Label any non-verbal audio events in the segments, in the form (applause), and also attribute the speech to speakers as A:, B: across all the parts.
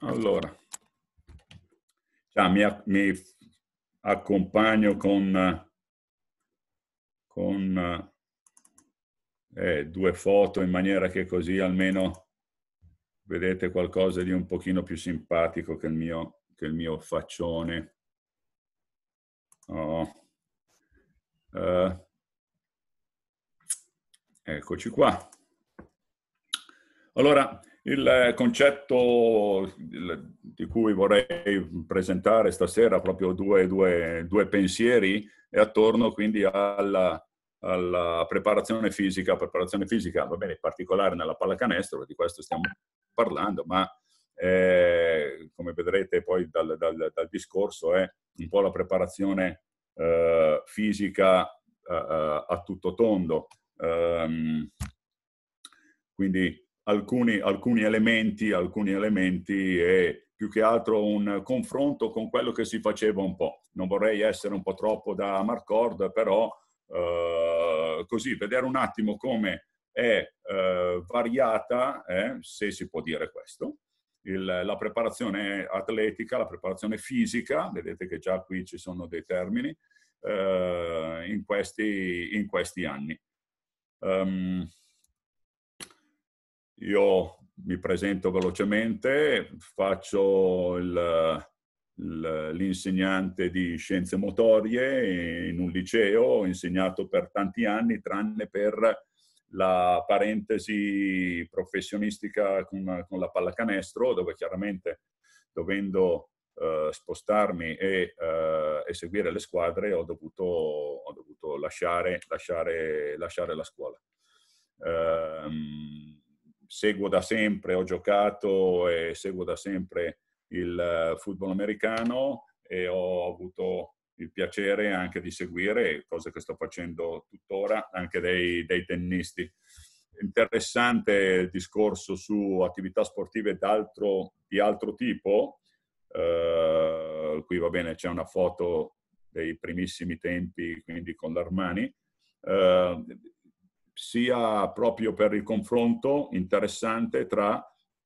A: Allora, mi, mi accompagno con, con eh, due foto in maniera che così almeno vedete qualcosa di un pochino più simpatico che il mio, che il mio faccione. Oh. Eh, eccoci qua. Allora, il concetto di cui vorrei presentare stasera proprio due, due, due pensieri è attorno quindi alla, alla, preparazione fisica, preparazione fisica va bene in particolare nella pallacanestro, di questo stiamo parlando, ma eh, come vedrete poi dal, dal, dal, discorso è un po' la preparazione eh, fisica eh, eh a tutto tondo. Um, quindi alcuni, alcuni, elementi, alcuni elementi e più che altro un confronto con quello che si faceva un po'. Non vorrei essere un po' troppo da Marcord, però eh, così vedere un attimo come è eh, variata, eh, se si può dire questo, il, la preparazione atletica, la preparazione fisica, vedete che già qui ci sono dei termini, eh, in questi, in questi anni. Um, io mi presento velocemente, faccio l'insegnante di scienze motorie in un liceo, ho insegnato per tanti anni tranne per la parentesi professionistica con, con la pallacanestro dove chiaramente dovendo eh, spostarmi e, eh, e, seguire le squadre ho dovuto, ho dovuto lasciare, lasciare, lasciare, la scuola. Um, seguo da sempre, ho giocato e seguo da sempre il eh, football americano e ho avuto il piacere anche di seguire, cosa che sto facendo tuttora, anche dei, dei tennisti. Interessante il discorso su attività sportive di altro tipo. Eh, qui va bene, c'è una foto dei primissimi tempi, quindi con l'Armani. Eh, sia proprio per il confronto interessante tra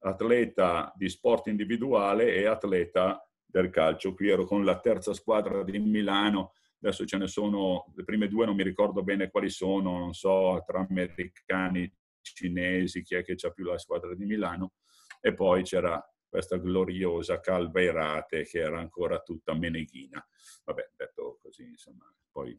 A: atleta di sport individuale e atleta del calcio. Qui ero con la terza squadra di Milano, adesso ce ne sono, le prime due non mi ricordo bene quali sono, non so, tra americani, cinesi, chi è che c'ha più la squadra di Milano, e poi c'era questa gloriosa Calvairate che era ancora tutta meneghina. Vabbè, detto così, insomma, poi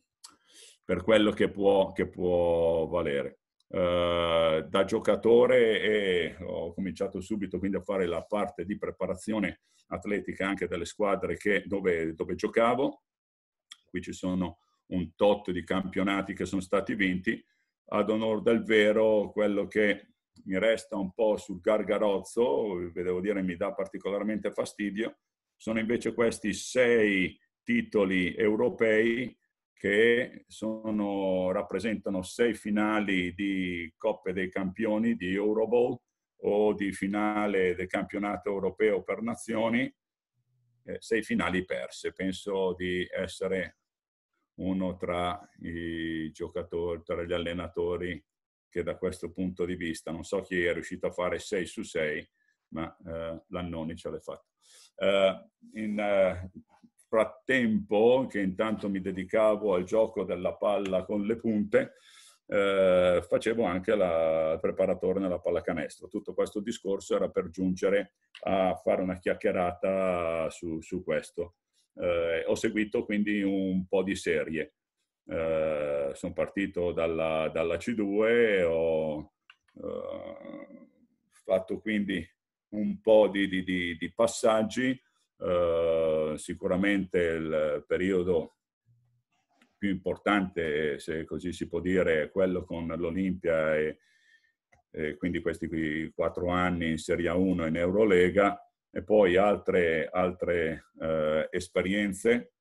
A: per quello che può, che può valere. Uh, da giocatore e ho cominciato subito quindi a fare la parte di preparazione atletica anche delle squadre che, dove, dove, giocavo. Qui ci sono un tot di campionati che sono stati vinti. Ad onore del vero, quello che mi resta un po' sul gargarozzo, devo dire mi dà particolarmente fastidio, sono invece questi sei titoli europei che sono, rappresentano sei finali di Coppe dei Campioni, di Eurobowl o di finale del campionato europeo per nazioni, eh, sei finali perse. Penso di essere uno tra i giocatori, tra gli allenatori che da questo punto di vista, non so chi è riuscito a fare 6 su 6, ma eh, Lannoni ce l'ha fatto. Eh, in, eh, frattempo, che intanto mi dedicavo al gioco della palla con le punte, eh, facevo anche la preparatore nella pallacanestro. Tutto questo discorso era per giungere a fare una chiacchierata su, su questo. Eh, ho seguito quindi un po' di serie. Eh, sono partito dalla, dalla C2, ho eh, fatto quindi un po' di, di, di passaggi, eh, sicuramente il periodo più importante, se così si può dire, è quello con l'Olimpia e, e quindi questi quattro anni in Serie 1 in Eurolega e poi altre, altre eh, esperienze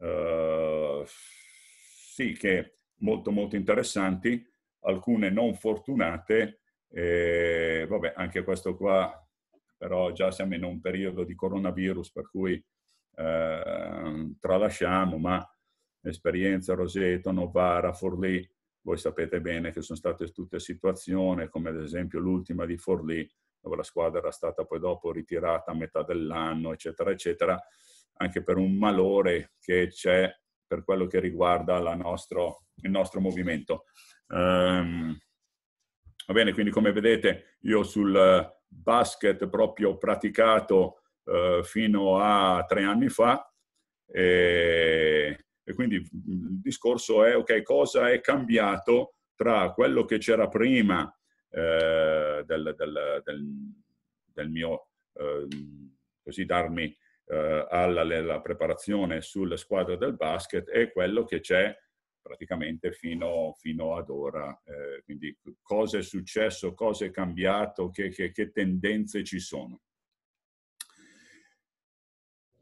A: eh, sì che molto molto interessanti, alcune non fortunate, e vabbè anche questo qua però già siamo in un periodo di coronavirus per cui eh, tralasciamo, ma l'esperienza Roseto, Novara, Forlì, voi sapete bene che sono state tutte situazioni, come ad esempio l'ultima di Forlì, dove la squadra era stata poi dopo ritirata a metà dell'anno, eccetera, eccetera, anche per un malore che c'è per quello che riguarda nostro, il nostro movimento. Um, va bene, quindi come vedete io sul, basket proprio praticato eh, fino a tre anni fa e, e, quindi mm, il discorso è ok, cosa è cambiato tra quello che c'era prima eh, del, del, del, del, mio eh, così darmi eh, alla preparazione sulla squadra del basket e quello che c'è praticamente fino, fino ad ora. Eh, quindi cosa è successo, cosa è cambiato, che, che, che tendenze ci sono.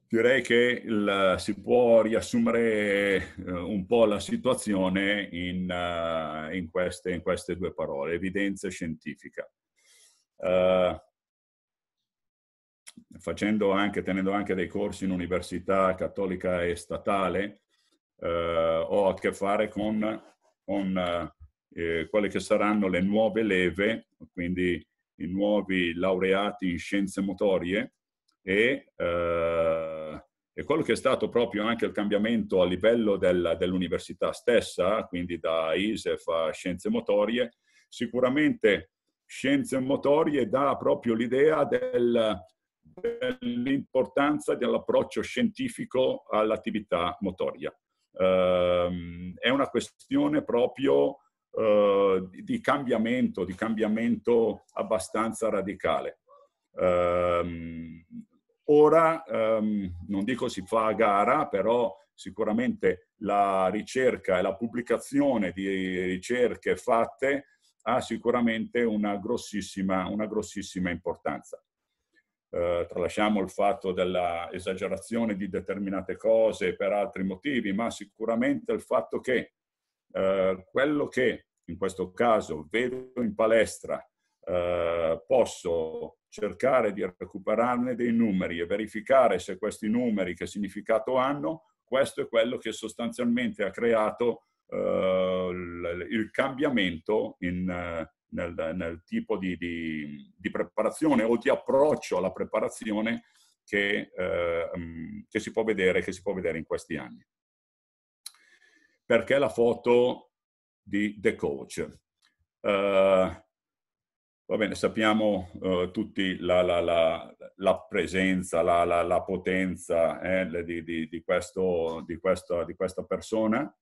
A: Direi che il, si può riassumere eh, un po' la situazione in, uh, in, queste, in, queste, due parole, evidenza scientifica. Uh, facendo anche, tenendo anche dei corsi in università cattolica e statale, eh, ho a che fare con, con eh, eh, quelle che saranno le nuove leve, quindi i nuovi laureati in scienze motorie e, eh, e, quello che è stato proprio anche il cambiamento a livello del, dell'università stessa, quindi da ISEF a scienze motorie, sicuramente scienze motorie dà proprio l'idea del, dell'importanza dell'approccio scientifico all'attività motoria. Ehm, è una questione proprio eh, di cambiamento, di cambiamento abbastanza radicale. Eh, ora, ehm, non dico si fa a gara, però sicuramente la ricerca e la pubblicazione di ricerche fatte ha sicuramente una grossissima, una grossissima importanza eh, tralasciamo il fatto dell'esagerazione di determinate cose per altri motivi, ma sicuramente il fatto che eh, quello che in questo caso vedo in palestra eh, posso cercare di recuperarne dei numeri e verificare se questi numeri che significato hanno, questo è quello che sostanzialmente ha creato eh, il cambiamento in eh, nel, nel tipo di, di, di, preparazione o di approccio alla preparazione che, eh, mm, che, si vedere, che si può vedere in questi anni. Perché la foto di The Coach? Uh, va bene, sappiamo uh, tutti la, la, la, la, presenza, la, la, potenza eh, di, di, di, questo, di, questa, di, questa, persona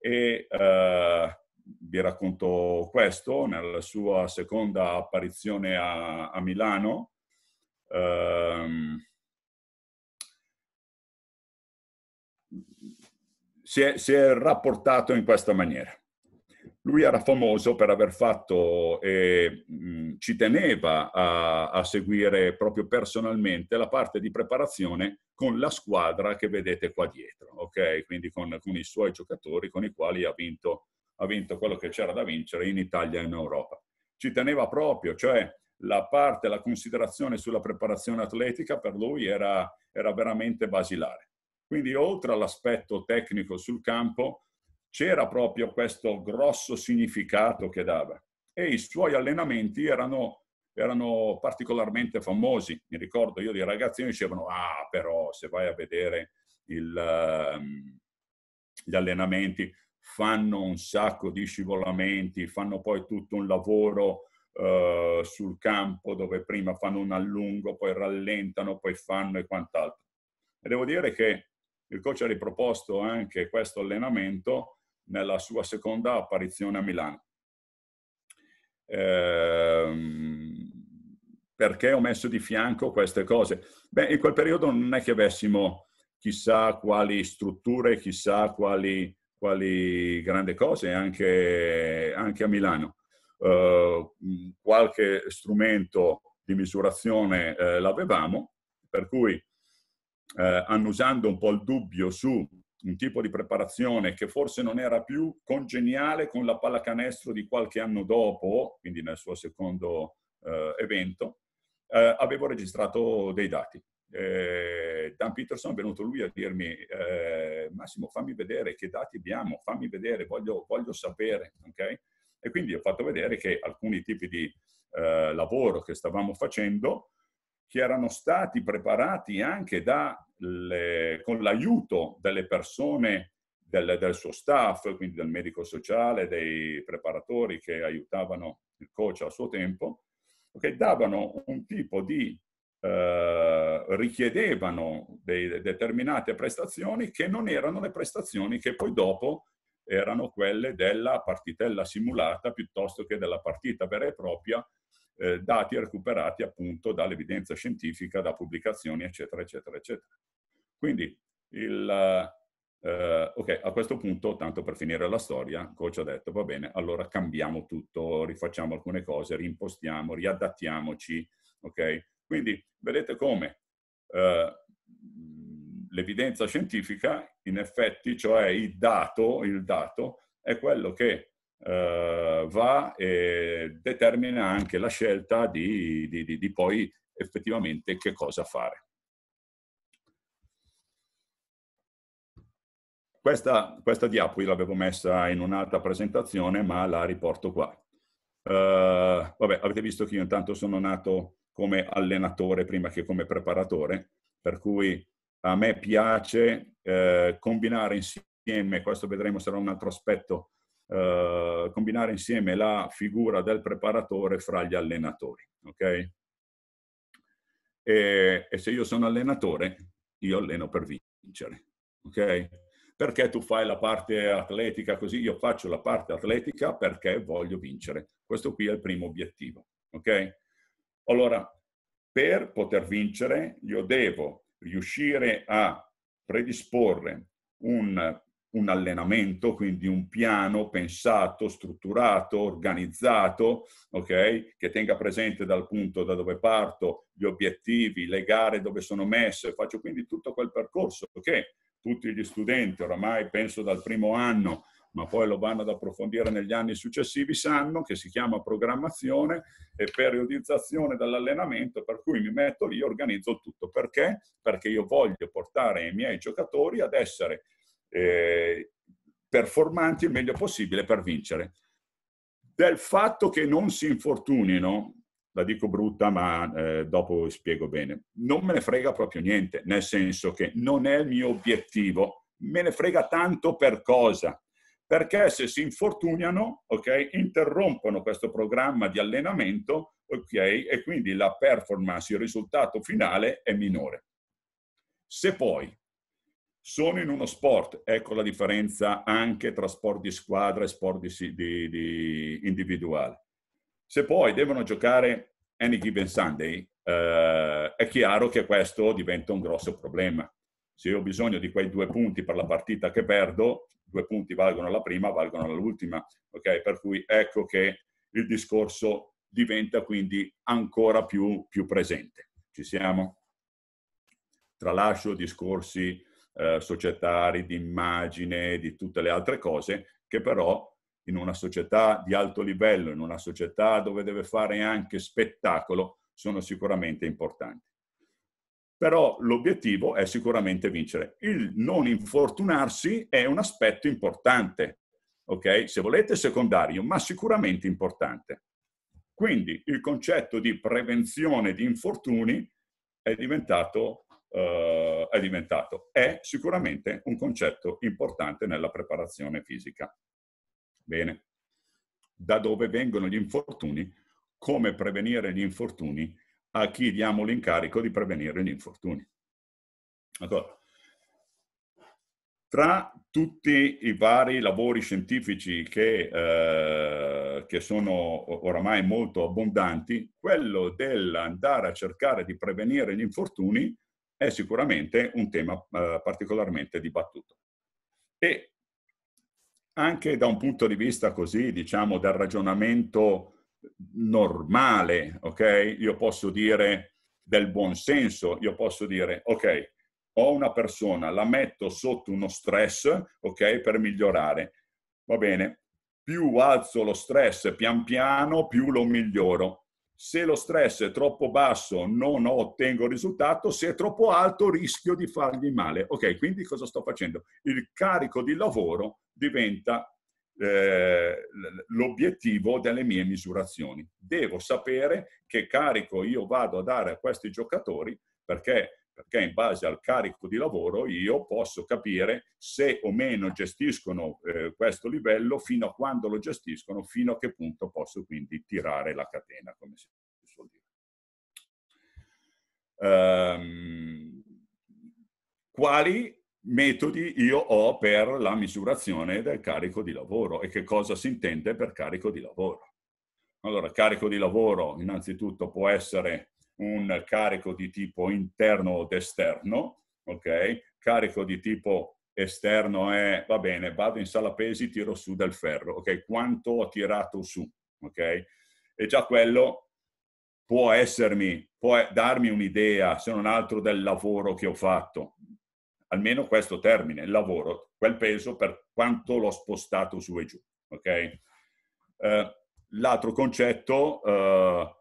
A: e uh, vi racconto questo, nella sua seconda apparizione a, a Milano. Ehm, si, è, si è rapportato in questa maniera. Lui era famoso per aver fatto e mh, ci teneva a, a, seguire proprio personalmente la parte di preparazione con la squadra che vedete qua dietro, ok? Quindi con, con i suoi giocatori con i quali ha vinto ha vinto quello che c'era da vincere in Italia e in Europa. Ci teneva proprio, cioè la parte, la considerazione sulla preparazione atletica per lui era, era veramente basilare. Quindi oltre all'aspetto tecnico sul campo c'era proprio questo grosso significato che dava e i suoi allenamenti erano, erano particolarmente famosi. Mi ricordo io di ragazzi che dicevano, ah però se vai a vedere il, um, gli allenamenti fanno un sacco di scivolamenti, fanno poi tutto un lavoro eh, sul campo dove prima fanno un allungo, poi rallentano, poi fanno e quant'altro. E devo dire che il coach ha riproposto anche questo allenamento nella sua seconda apparizione a Milano. Ehm, perché ho messo di fianco queste cose? Beh, in quel periodo non è che avessimo chissà quali strutture, chissà quali quali grandi cose anche, anche a Milano. Eh, mm, qualche strumento di misurazione eh, l'avevamo, per cui eh, annusando un po' il dubbio su un tipo di preparazione che forse non era più congeniale con la pallacanestro di qualche anno dopo, quindi nel suo secondo eh, evento, eh, avevo registrato dei dati eh, Dan Peterson è venuto lui a dirmi eh, Massimo fammi vedere che dati abbiamo, fammi vedere, voglio, voglio sapere, okay? E quindi ho fatto vedere che alcuni tipi di eh, lavoro che stavamo facendo, che erano stati preparati anche da, le, con l'aiuto delle persone del, del, suo staff, quindi del medico sociale, dei preparatori che aiutavano il coach al suo tempo, che davano un tipo di eh, richiedevano dei, determinate prestazioni che non erano le prestazioni che poi dopo erano quelle della partitella simulata piuttosto che della partita vera e propria, eh, dati recuperati appunto dall'evidenza scientifica, da pubblicazioni, eccetera, eccetera, eccetera. Quindi il, eh, ok, a questo punto, tanto per finire la storia, il coach ha detto, va bene, allora cambiamo tutto, rifacciamo alcune cose, rimpostiamo, riadattiamoci, ok? Quindi vedete come eh, l'evidenza scientifica, in effetti, cioè il dato, il dato è quello che eh, va e determina anche la scelta di, di, di, di poi effettivamente che cosa fare. Questa, questa diapo io l'avevo messa in un'altra presentazione, ma la riporto qua. Uh, vabbè, avete visto che io intanto sono nato come allenatore prima che come preparatore, per cui a me piace eh, combinare insieme, questo vedremo sarà un altro aspetto, eh, combinare insieme la figura del preparatore fra gli allenatori. Okay? E, e se io sono allenatore, io alleno per vincere. Okay? Perché tu fai la parte atletica così? Io faccio la parte atletica perché voglio vincere. Questo qui è il primo obiettivo. Okay? Allora, per poter vincere, io devo riuscire a predisporre un, un allenamento, quindi un piano pensato, strutturato, organizzato, okay? che tenga presente dal punto da dove parto, gli obiettivi, le gare dove sono messe, faccio quindi tutto quel percorso che tutti gli studenti, oramai penso dal primo anno, ma poi lo vanno ad approfondire negli anni successivi, sanno che si chiama programmazione e periodizzazione dell'allenamento, per cui mi metto lì e organizzo tutto. Perché? Perché io voglio portare i miei giocatori ad essere eh, performanti il meglio possibile per vincere. Del fatto che non si infortunino, la dico brutta ma eh, dopo spiego bene, non me ne frega proprio niente, nel senso che non è il mio obiettivo, me ne frega tanto per cosa, perché se si infortuniano, okay, interrompono questo programma di allenamento okay, e quindi la performance, il risultato finale è minore. Se poi sono in uno sport, ecco la differenza anche tra sport di squadra e sport di, di, di individuale. Se poi devono giocare any given Sunday, eh, è chiaro che questo diventa un grosso problema. Se ho bisogno di quei due punti per la partita che perdo, due punti valgono la prima, valgono l'ultima, ok? Per cui ecco che il discorso diventa quindi ancora più, più presente. Ci siamo? Tralascio discorsi eh, societari, di immagine, di tutte le altre cose che però in una società di alto livello, in una società dove deve fare anche spettacolo, sono sicuramente importanti però l'obiettivo è sicuramente vincere. Il non infortunarsi è un aspetto importante, ok? Se volete secondario, ma sicuramente importante. Quindi il concetto di prevenzione di infortuni è diventato, eh, è diventato, è sicuramente un concetto importante nella preparazione fisica. Bene, da dove vengono gli infortuni? Come prevenire gli infortuni? a chi diamo l'incarico di prevenire gli infortuni. Allora, tra tutti i vari lavori scientifici che, eh, che sono oramai molto abbondanti, quello dell'andare a cercare di prevenire gli infortuni è sicuramente un tema eh, particolarmente dibattuto. E anche da un punto di vista così, diciamo, del ragionamento normale, ok? Io posso dire del buon senso, io posso dire, ok, ho una persona, la metto sotto uno stress, ok, per migliorare. Va bene, più alzo lo stress pian piano, più lo miglioro. Se lo stress è troppo basso non ottengo risultato, se è troppo alto rischio di fargli male. Ok, quindi cosa sto facendo? Il carico di lavoro diventa eh, l'obiettivo delle mie misurazioni. Devo sapere che carico io vado a dare a questi giocatori perché perché in base al carico di lavoro io posso capire se o meno gestiscono eh, questo livello, fino a quando lo gestiscono, fino a che punto posso quindi tirare la catena, come si suol dire. Um, quali metodi io ho per la misurazione del carico di lavoro e che cosa si intende per carico di lavoro. Allora, carico di lavoro innanzitutto può essere un carico di tipo interno ed esterno, ok? Carico di tipo esterno è, va bene, vado in sala pesi, tiro su del ferro, ok? Quanto ho tirato su, ok? E già quello può essermi, può darmi un'idea, se non altro, del lavoro che ho fatto, almeno questo termine, il lavoro, quel peso per quanto l'ho spostato su e giù. Okay? Eh, l'altro concetto, eh,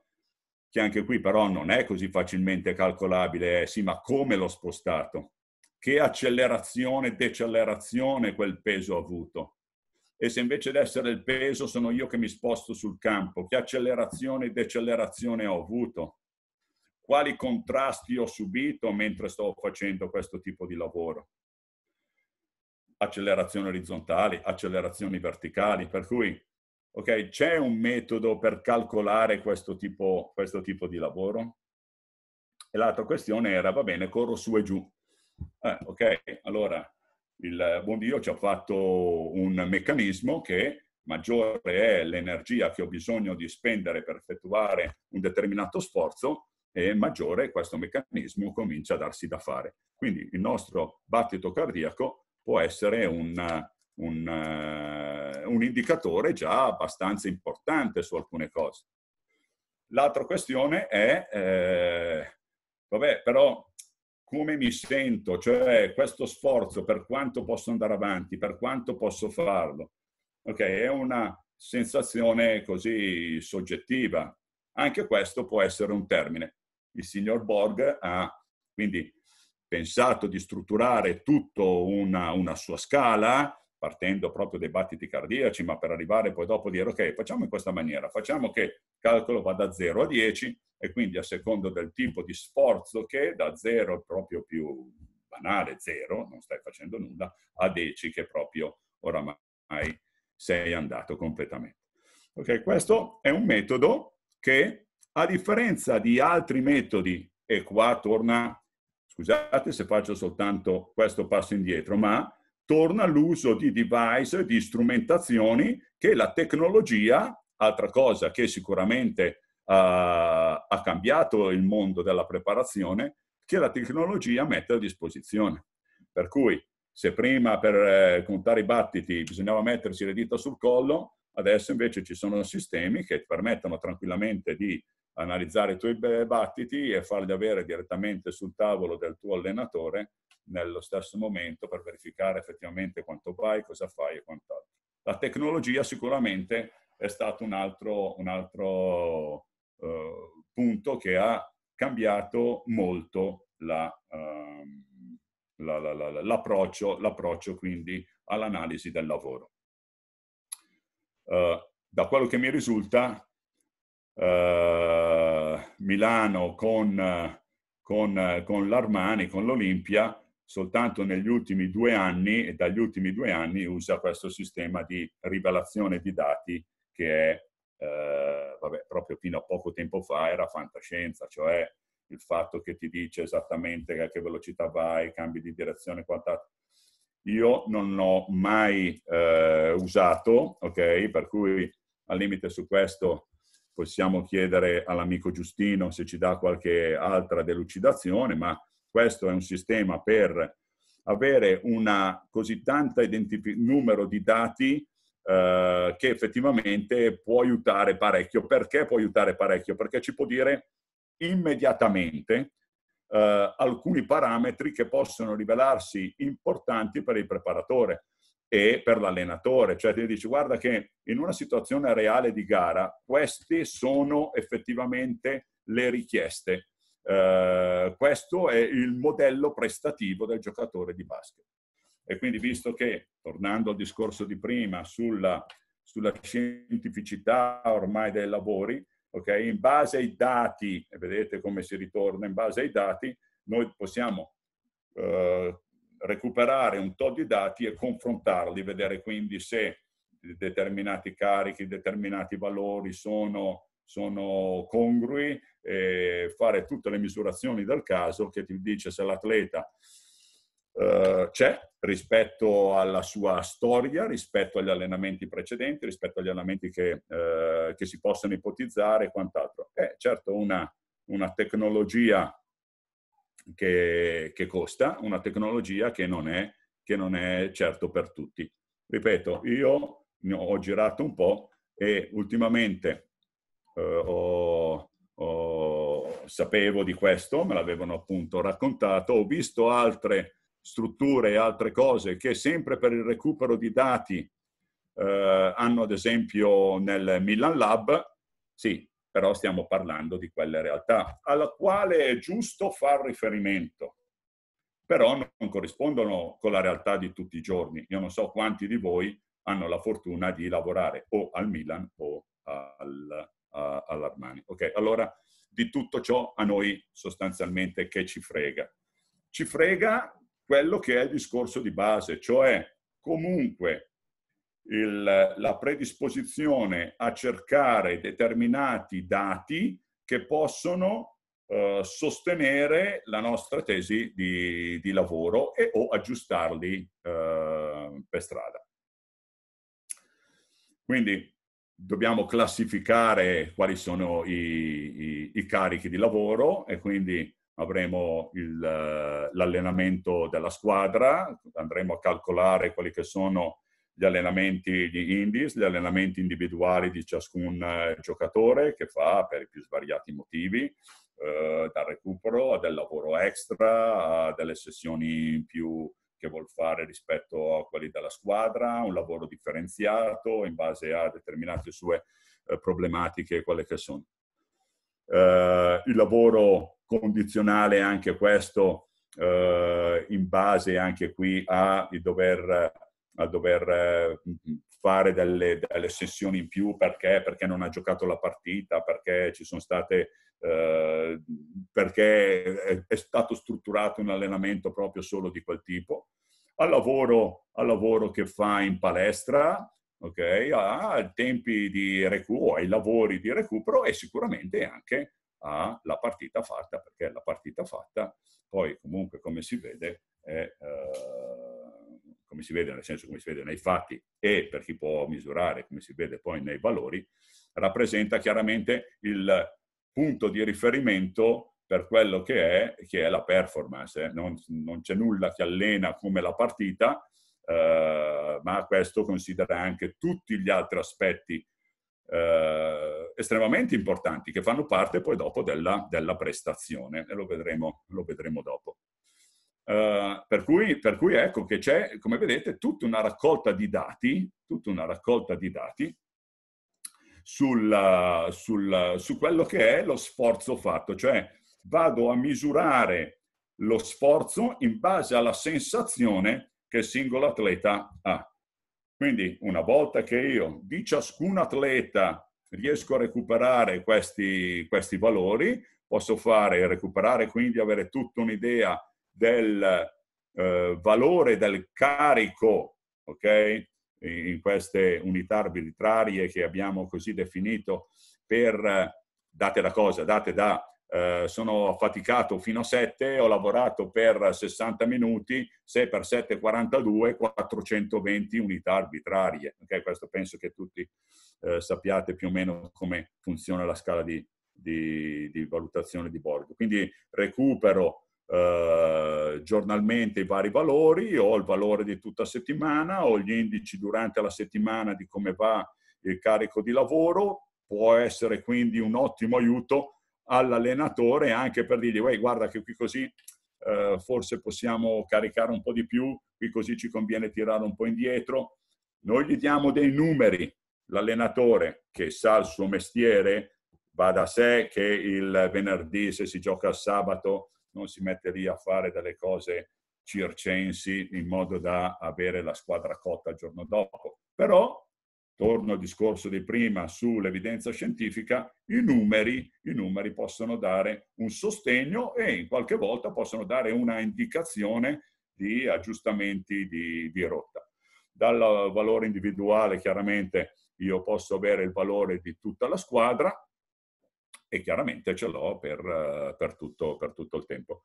A: che anche qui però non è così facilmente calcolabile, è eh, sì, ma come l'ho spostato? Che accelerazione, decelerazione quel peso ha avuto? E se invece di essere il peso sono io che mi sposto sul campo, che accelerazione e decelerazione ho avuto? quali contrasti ho subito mentre sto facendo questo tipo di lavoro. Accelerazioni orizzontali, accelerazioni verticali, per cui ok, c'è un metodo per calcolare questo tipo, questo tipo di lavoro? E l'altra questione era, va bene, corro su e giù. Eh, ok, allora il buon Dio ci ha fatto un meccanismo che maggiore è l'energia che ho bisogno di spendere per effettuare un determinato sforzo, eh, maggiore questo meccanismo comincia a darsi da fare. Quindi il nostro battito cardiaco può essere un, un, eh, un indicatore già abbastanza importante su alcune cose. L'altra questione è, eh, vabbè, però come mi sento, cioè questo sforzo, per quanto posso andare avanti, per quanto posso farlo. Ok, è una sensazione così soggettiva. Anche questo può essere un termine il signor Borg ha quindi pensato di strutturare tutta una, una, sua scala, partendo proprio dai battiti cardiaci, ma per arrivare poi dopo a dire ok, facciamo in questa maniera, facciamo che il calcolo va da 0 a 10 e quindi a secondo del tipo di sforzo che da 0 proprio più banale, 0, non stai facendo nulla, a 10 che proprio oramai sei andato completamente. Ok, questo è un metodo che a differenza di altri metodi, e qua torna, scusate se faccio soltanto questo passo indietro, ma torna l'uso di device, di strumentazioni che la tecnologia, altra cosa che sicuramente uh, ha cambiato il mondo della preparazione, che la tecnologia mette a disposizione. Per cui se prima per eh, contare i battiti bisognava mettersi le dita sul collo, adesso invece ci sono sistemi che permettono tranquillamente di analizzare i tuoi battiti e farli avere direttamente sul tavolo del tuo allenatore nello stesso momento per verificare effettivamente quanto fai, cosa fai e quant'altro. La tecnologia sicuramente è stato un altro, un altro eh, punto che ha cambiato molto la, eh, la, la, l'approccio, l'approccio, quindi all'analisi del lavoro. Eh, da quello che mi risulta, eh, Milano con, con, con l'Armani, con l'Olimpia, soltanto negli ultimi due anni e dagli ultimi due anni usa questo sistema di rivelazione di dati che è, eh, vabbè, proprio fino a poco tempo fa era fantascienza, cioè il fatto che ti dice esattamente a che velocità vai, cambi di direzione, quant'altro. Io non l'ho mai eh, usato, ok? Per cui al limite su questo possiamo chiedere all'amico Giustino se ci dà qualche altra delucidazione, ma questo è un sistema per avere un così tanto identif- numero di dati eh, che effettivamente può aiutare parecchio. Perché può aiutare parecchio? Perché ci può dire immediatamente eh, alcuni parametri che possono rivelarsi importanti per il preparatore e per l'allenatore. Cioè ti dici guarda che in una situazione reale di gara queste sono effettivamente le richieste. Eh, questo è il modello prestativo del giocatore di basket. E quindi visto che, tornando al discorso di prima sulla, sulla scientificità ormai dei lavori, okay, in base ai dati, e vedete come si ritorna, in base ai dati, noi possiamo eh, recuperare un tot di dati e confrontarli, vedere quindi se determinati carichi, determinati valori sono, sono congrui, fare tutte le misurazioni del caso che ti dice se l'atleta eh, c'è rispetto alla sua storia, rispetto agli allenamenti precedenti, rispetto agli allenamenti che, eh, che si possono ipotizzare e quant'altro. È certo una, una tecnologia che, che costa, una tecnologia che non, è, che non è certo per tutti. Ripeto, io ho girato un po' e ultimamente eh, ho, ho, sapevo di questo, me l'avevano appunto raccontato, ho visto altre strutture e altre cose che sempre per il recupero di dati eh, hanno ad esempio nel Milan Lab, sì, però stiamo parlando di quelle realtà alla quale è giusto far riferimento, però non corrispondono con la realtà di tutti i giorni. Io non so quanti di voi hanno la fortuna di lavorare o al Milan o al, a, all'Armani. Ok, allora di tutto ciò a noi sostanzialmente che ci frega? Ci frega quello che è il discorso di base, cioè comunque il, la predisposizione a cercare determinati dati che possono eh, sostenere la nostra tesi di, di lavoro e o aggiustarli eh, per strada. Quindi dobbiamo classificare quali sono i, i, i carichi di lavoro e quindi avremo l'allenamento della squadra, andremo a calcolare quali che sono gli allenamenti di indies, gli allenamenti individuali di ciascun eh, giocatore che fa per i più svariati motivi, eh, dal recupero a del lavoro extra, a delle sessioni in più che vuol fare rispetto a quelli della squadra, un lavoro differenziato in base a determinate sue eh, problematiche, quelle che sono. Eh, il lavoro condizionale, anche questo, eh, in base anche qui a dover a dover eh, fare delle, delle, sessioni in più perché, perché non ha giocato la partita, perché ci sono state eh, perché è, stato strutturato un allenamento proprio solo di quel tipo, al lavoro, al lavoro che fa in palestra, okay, a tempi di recupero, ai lavori di recupero e sicuramente anche alla partita fatta, perché la partita fatta poi comunque come si vede è... Eh, come si vede, nel senso come si vede nei fatti, e per chi può misurare, come si vede poi nei valori, rappresenta chiaramente il punto di riferimento per quello che è, che è la performance. Eh. Non, non, c'è nulla che allena come la partita, eh, ma questo considera anche tutti gli altri aspetti eh, estremamente importanti che fanno parte poi dopo della, della prestazione e lo vedremo, lo vedremo dopo. Eh, per, cui, per, cui, ecco che c'è, come vedete, tutta una raccolta di dati, tutta una raccolta di dati sul, sul, su quello che è lo sforzo fatto, cioè vado a misurare lo sforzo in base alla sensazione che il singolo atleta ha. Quindi una volta che io di ciascun atleta riesco a recuperare questi, questi valori, posso fare recuperare quindi avere tutta un'idea del eh, valore del carico, ok? In queste unità arbitrarie che abbiamo così definito per eh, date da cosa? Date da eh, sono faticato fino a 7, ho lavorato per 60 minuti, 6 per 7 42, 420 unità arbitrarie. Okay? Questo penso che tutti eh, sappiate più o meno come funziona la scala di, di, di valutazione di Borg. Quindi recupero eh, giornalmente i vari valori, ho il valore di tutta settimana, ho gli indici durante la settimana di come va il carico di lavoro, può essere quindi un ottimo aiuto all'allenatore anche per dirgli guarda che qui così eh, forse possiamo caricare un po' di più, qui così ci conviene tirare un po' indietro. Noi gli diamo dei numeri, l'allenatore che sa il suo mestiere va da sé che il venerdì se si gioca il sabato non si mette lì a fare delle cose circensi in modo da avere la squadra cotta il giorno dopo. Però, torno al discorso di prima sull'evidenza scientifica, i numeri, i numeri possono dare un sostegno e in qualche volta possono dare una indicazione di aggiustamenti di, di rotta. Dal valore individuale chiaramente io posso avere il valore di tutta la squadra, e chiaramente ce l'ho per, eh, per, tutto, per tutto il tempo.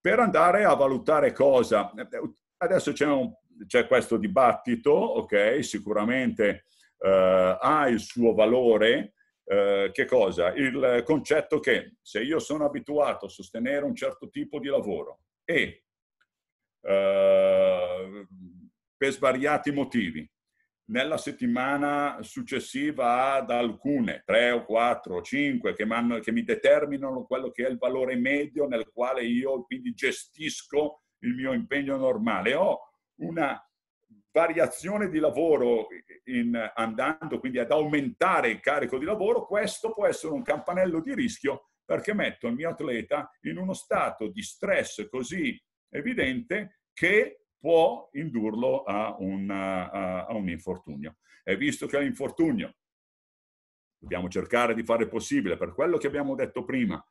A: Per andare a valutare cosa, eh, adesso c'è, un, c'è questo dibattito, ok? Sicuramente eh, ha il suo valore. Eh, che cosa? Il concetto che se io sono abituato a sostenere un certo tipo di lavoro e eh, per svariati motivi nella settimana successiva ad alcune, tre o quattro o cinque, che, che, mi determinano quello che è il valore medio nel quale io quindi gestisco il mio impegno normale. Ho una variazione di lavoro in, andando quindi ad aumentare il carico di lavoro, questo può essere un campanello di rischio perché metto il mio atleta in uno stato di stress così evidente che può indurlo a un, a, a un infortunio. E visto che l'infortunio dobbiamo cercare di fare il possibile per quello che abbiamo detto prima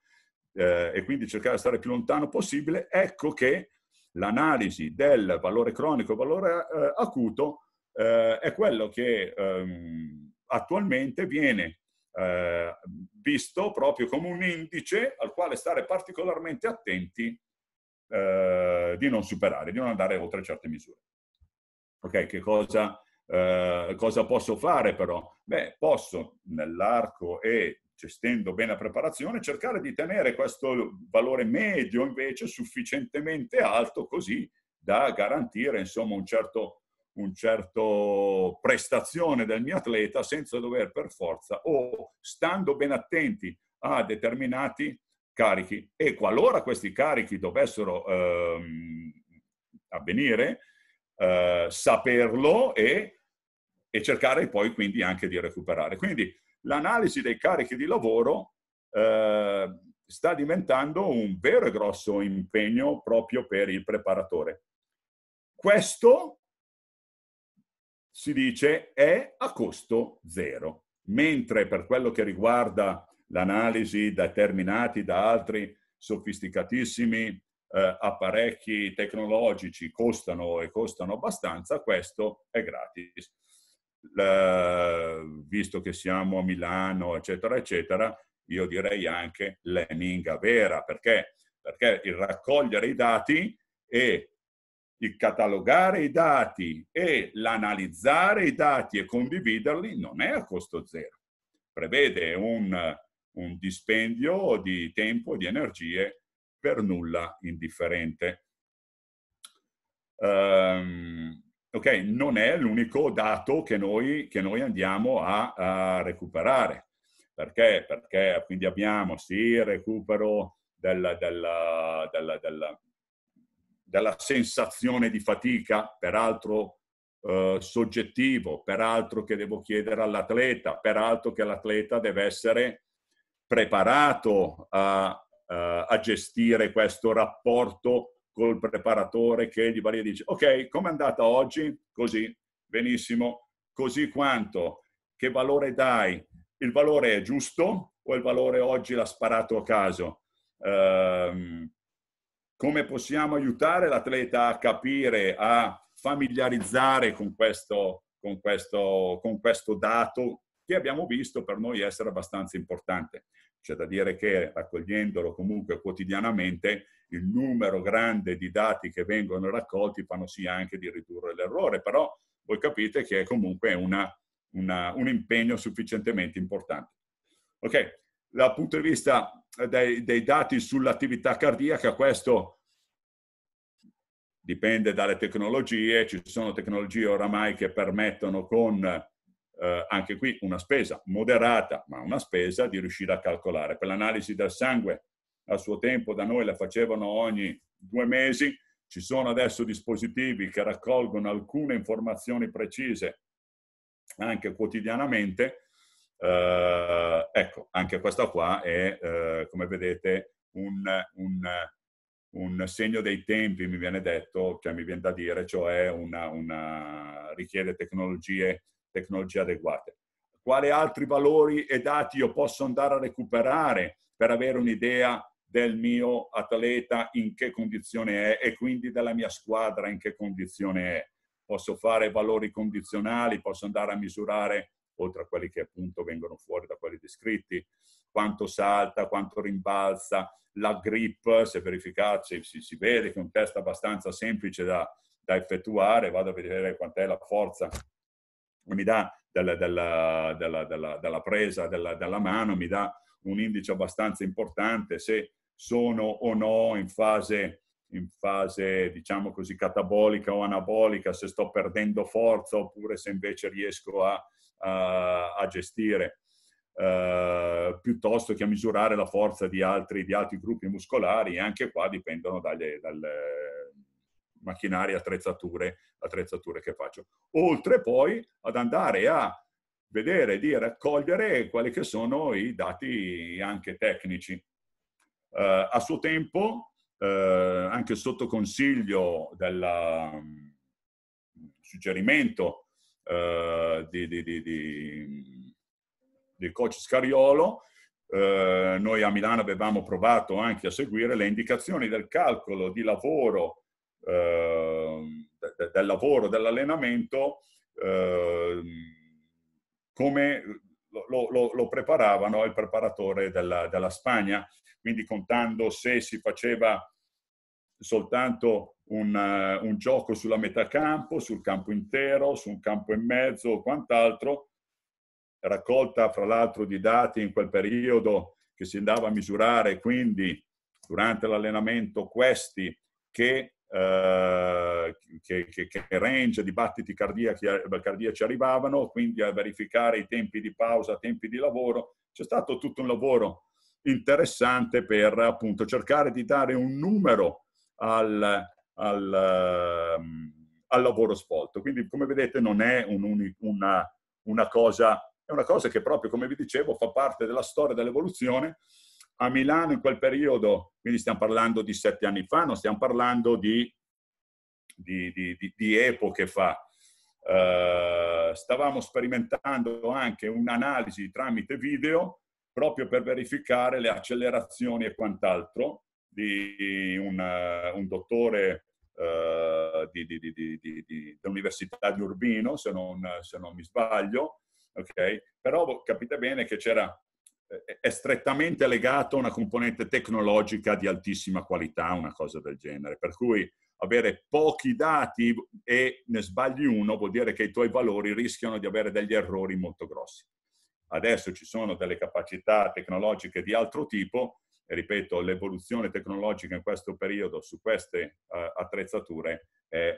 A: eh, e quindi cercare di stare più lontano possibile, ecco che l'analisi del valore cronico e valore eh, acuto eh, è quello che ehm, attualmente viene eh, visto proprio come un indice al quale stare particolarmente attenti eh, di non superare, di non andare oltre certe misure. Ok, che cosa, eh, cosa posso fare però? Beh, posso nell'arco e gestendo bene la preparazione, cercare di tenere questo valore medio invece sufficientemente alto così da garantire insomma un certo, un certo prestazione del mio atleta senza dover per forza o stando ben attenti a determinati carichi e qualora questi carichi dovessero ehm, avvenire, eh, saperlo e, e, cercare poi quindi anche di recuperare. Quindi l'analisi dei carichi di lavoro eh, sta diventando un vero e grosso impegno proprio per il preparatore. Questo, si dice, è a costo zero, mentre per quello che riguarda l'analisi determinati da altri sofisticatissimi eh, apparecchi tecnologici costano e costano abbastanza, questo è gratis. La, visto che siamo a Milano, eccetera, eccetera, io direi anche l'eminga vera, perché? Perché il raccogliere i dati e il catalogare i dati e l'analizzare i dati e condividerli non è a costo zero. Prevede un un dispendio di tempo e di energie per nulla indifferente. Um, ok, non è l'unico dato che noi, che noi andiamo a, a recuperare. Perché? Perché quindi abbiamo sì il recupero della, della, della, della sensazione di fatica, peraltro eh, soggettivo, peraltro che devo chiedere all'atleta, peraltro che l'atleta deve essere preparato a, uh, a gestire questo rapporto col preparatore che gli va lì e dice ok, com'è andata oggi? Così, benissimo, così quanto, che valore dai? Il valore è giusto o il valore oggi l'ha sparato a caso? Uh, come possiamo aiutare l'atleta a capire, a familiarizzare con questo, con questo, con questo dato che abbiamo visto per noi essere abbastanza importante. C'è da dire che raccogliendolo comunque quotidianamente, il numero grande di dati che vengono raccolti fanno sì anche di ridurre l'errore, però voi capite che è comunque una, una, un impegno sufficientemente importante. Ok, dal punto di vista dei, dei dati sull'attività cardiaca, questo dipende dalle tecnologie, ci sono tecnologie oramai che permettono con eh, anche qui una spesa moderata, ma una spesa di riuscire a calcolare. Per l'analisi del sangue, a suo tempo da noi la facevano ogni due mesi, ci sono adesso dispositivi che raccolgono alcune informazioni precise anche quotidianamente. Eh, ecco, anche questa qua è, eh, come vedete, un, un, un, segno dei tempi, mi viene detto, cioè mi viene da dire, cioè una, una richiede tecnologie tecnologie adeguate. Quali altri valori e dati io posso andare a recuperare per avere un'idea del mio atleta in che condizione è e quindi della mia squadra in che condizione è. Posso fare valori condizionali, posso andare a misurare, oltre a quelli che appunto vengono fuori da quelli descritti, quanto salta, quanto rimbalza, la grip, se verificate, si, si, vede che è un test abbastanza semplice da, da effettuare, vado a vedere quant'è la forza mi dà dalla, dalla, dalla, dalla presa, dalla mano, mi dà un indice abbastanza importante se sono o no in fase, in fase, diciamo così, catabolica o anabolica, se sto perdendo forza oppure se invece riesco a, a, a gestire. Uh, piuttosto che a misurare la forza di altri, di altri, gruppi muscolari e anche qua dipendono dalle, dalle macchinari, attrezzature, attrezzature che faccio. Oltre poi ad andare a vedere di raccogliere quelli che sono i dati anche tecnici. Eh, a suo tempo, eh, anche sotto consiglio del mm, suggerimento eh, di, di, di, di, del coach Scariolo, eh, noi a Milano avevamo provato anche a seguire le indicazioni del calcolo di lavoro Ehm, de, del lavoro, dell'allenamento, ehm, come lo, lo, lo, preparavano il preparatore della, della Spagna, quindi contando se si faceva soltanto un, uh, un, gioco sulla metà campo, sul campo intero, su un campo e mezzo o quant'altro, raccolta fra l'altro di dati in quel periodo che si andava a misurare quindi durante l'allenamento questi che eh, che, che, che, range di battiti cardiaci, cardiaci arrivavano, quindi a verificare i tempi di pausa, tempi di lavoro. C'è stato tutto un lavoro interessante per appunto cercare di dare un numero al, al, ehm, al lavoro svolto. Quindi, come vedete, non è un, una, una cosa, è una cosa che proprio, come vi dicevo, fa parte della storia dell'evoluzione a Milano in quel periodo, quindi stiamo parlando di sette anni fa, non stiamo parlando di, di, di, di epoche fa. Eh, stavamo sperimentando anche un'analisi tramite video proprio per verificare le accelerazioni e quant'altro di un, un dottore eh, dell'Università di Urbino, se non, se non mi sbaglio, okay? però capite bene che c'era è strettamente legato a una componente tecnologica di altissima qualità, una cosa del genere. Per cui avere pochi dati e ne sbagli uno vuol dire che i tuoi valori rischiano di avere degli errori molto grossi. Adesso ci sono delle capacità tecnologiche di altro tipo e ripeto, l'evoluzione tecnologica in questo periodo su queste uh, attrezzature è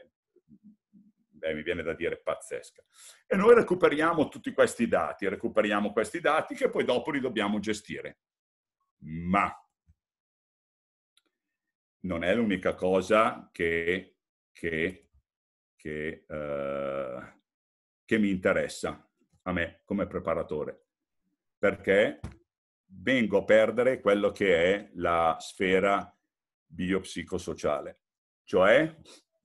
A: beh, mi viene da dire pazzesca. E noi recuperiamo tutti questi dati, recuperiamo questi dati che poi dopo li dobbiamo gestire. Ma non è l'unica cosa che, che, che, eh, che mi interessa a me come preparatore, perché vengo a perdere quello che è la sfera biopsicosociale, cioè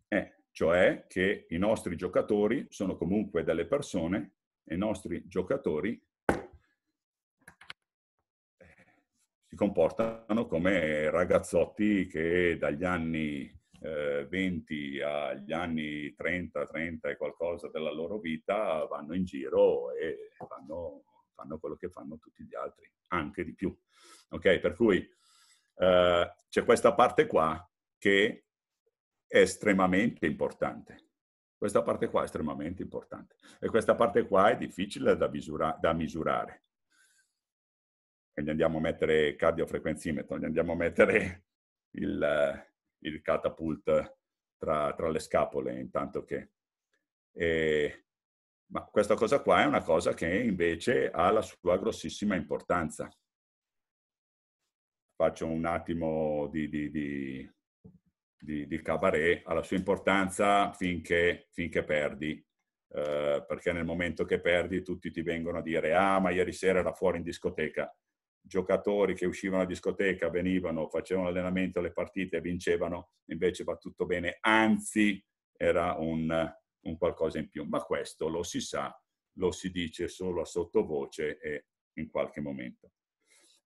A: eh, cioè che i nostri giocatori sono comunque delle persone e i nostri giocatori eh, si comportano come ragazzotti che dagli anni eh, 20 agli anni 30, 30 e qualcosa della loro vita vanno in giro e fanno, fanno quello che fanno tutti gli altri, anche di più. Ok, per cui eh, c'è questa parte qua che estremamente importante. Questa parte qua è estremamente importante e questa parte qua è difficile da, misura, da misurare. Quindi andiamo a mettere cardiofrequenzimetro, gli andiamo a mettere il, il catapult tra, tra, le scapole intanto che... E, ma questa cosa qua è una cosa che invece ha la sua grossissima importanza. Faccio un attimo di, di, di di, di cabaret ha la sua importanza finché, finché perdi, eh, perché nel momento che perdi tutti ti vengono a dire ah ma ieri sera era fuori in discoteca. Giocatori che uscivano a discoteca venivano, facevano allenamento, alle partite, vincevano, invece va tutto bene, anzi era un, un qualcosa in più. Ma questo lo si sa, lo si dice solo a sottovoce e in qualche momento.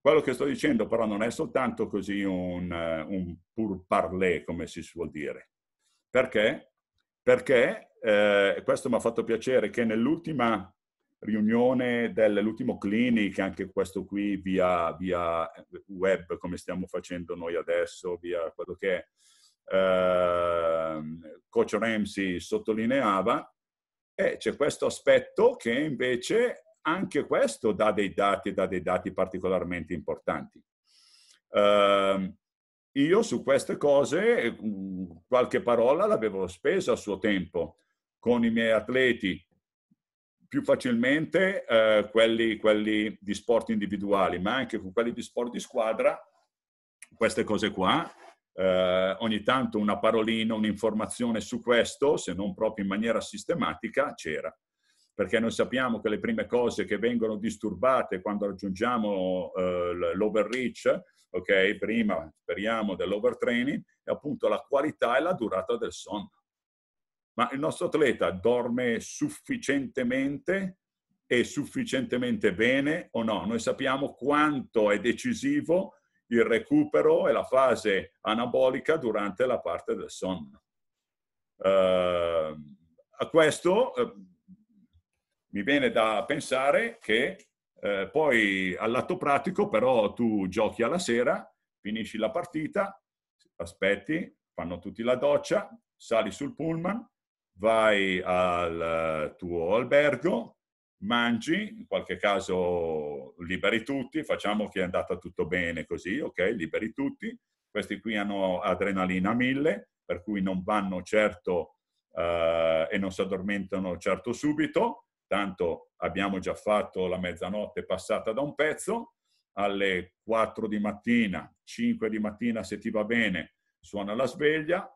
A: Quello che sto dicendo però non è soltanto così un, eh, un pur parler, come si suol dire. Perché? Perché, eh, questo mi ha fatto piacere, che nell'ultima riunione dell'ultimo clinic, anche questo qui via, via, web, come stiamo facendo noi adesso, via quello che eh, Coach Ramsey sottolineava, e eh, c'è questo aspetto che invece anche questo dà dei dati, dà dei dati particolarmente importanti. Eh, io su queste cose mm, qualche parola l'avevo spesa a suo tempo con i miei atleti, più facilmente eh, quelli, quelli, di sport individuali, ma anche con quelli di sport di squadra, queste cose qua. Eh, ogni tanto una parolina, un'informazione su questo, se non proprio in maniera sistematica, c'era perché noi sappiamo che le prime cose che vengono disturbate quando raggiungiamo eh, l'overreach, ok, prima speriamo dell'overtraining, è appunto la qualità e la durata del sonno. Ma il nostro atleta dorme sufficientemente e sufficientemente bene o no? Noi sappiamo quanto è decisivo il recupero e la fase anabolica durante la parte del sonno. Uh, a questo ehm, mi viene da pensare che eh, poi all'atto pratico però tu giochi alla sera, finisci la partita, aspetti, fanno tutti la doccia, sali sul pullman, vai al eh, tuo albergo, mangi, in qualche caso liberi tutti, facciamo che è andata tutto bene così, ok, liberi tutti. Questi qui hanno adrenalina mille, per cui non vanno certo eh, e non si addormentano certo subito, tanto abbiamo già fatto la mezzanotte passata da un pezzo, alle 4 di mattina, 5 di mattina se ti va bene, suona la sveglia,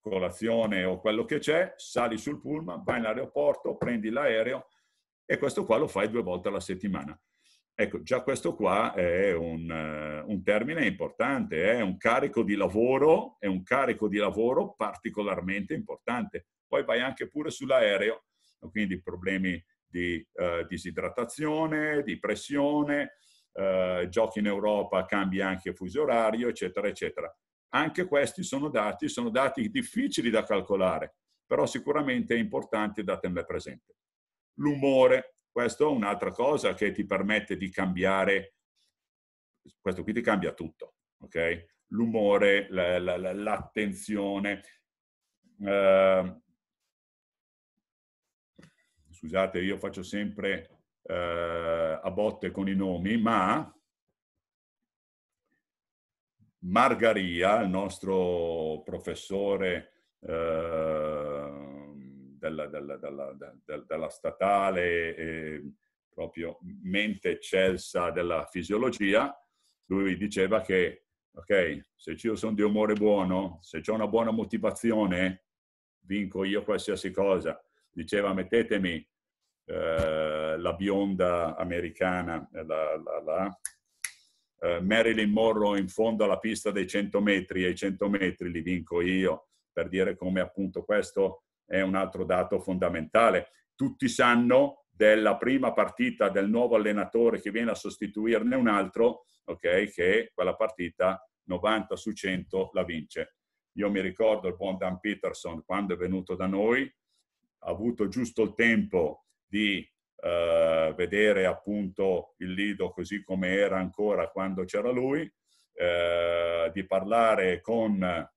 A: colazione o quello che c'è, sali sul pullman, vai in aeroporto, prendi l'aereo e questo qua lo fai due volte alla settimana. Ecco, già questo qua è un, eh, un termine importante, è un carico di lavoro, è un carico di lavoro particolarmente importante. Poi vai anche pure sull'aereo, quindi problemi di eh, disidratazione, di pressione, eh, giochi in Europa, cambi anche fuso orario, eccetera, eccetera. Anche questi sono dati, sono dati difficili da calcolare, però sicuramente importanti da tenere presente. L'umore, questo è un'altra cosa che ti permette di cambiare, questo qui ti cambia tutto, ok? L'umore, l'attenzione, eh, scusate, io faccio sempre eh, a botte con i nomi, ma Margaria, il nostro professore eh, della, della, della, della, statale, eh, proprio mente eccelsa della fisiologia, lui diceva che, ok, se io sono di umore buono, se ho una buona motivazione, vinco io qualsiasi cosa. Diceva, mettetemi eh, la bionda americana, eh, la, la, la eh, Marilyn Monroe in fondo alla pista dei 100 metri, e i 100 metri li vinco io, per dire come appunto questo è un altro dato fondamentale. Tutti sanno della prima partita del nuovo allenatore che viene a sostituirne un altro, ok, che quella partita 90 su 100 la vince. Io mi ricordo il buon Dan Peterson quando è venuto da noi, ha avuto giusto il tempo di eh, vedere appunto il Lido così come era ancora quando c'era lui, eh, di parlare con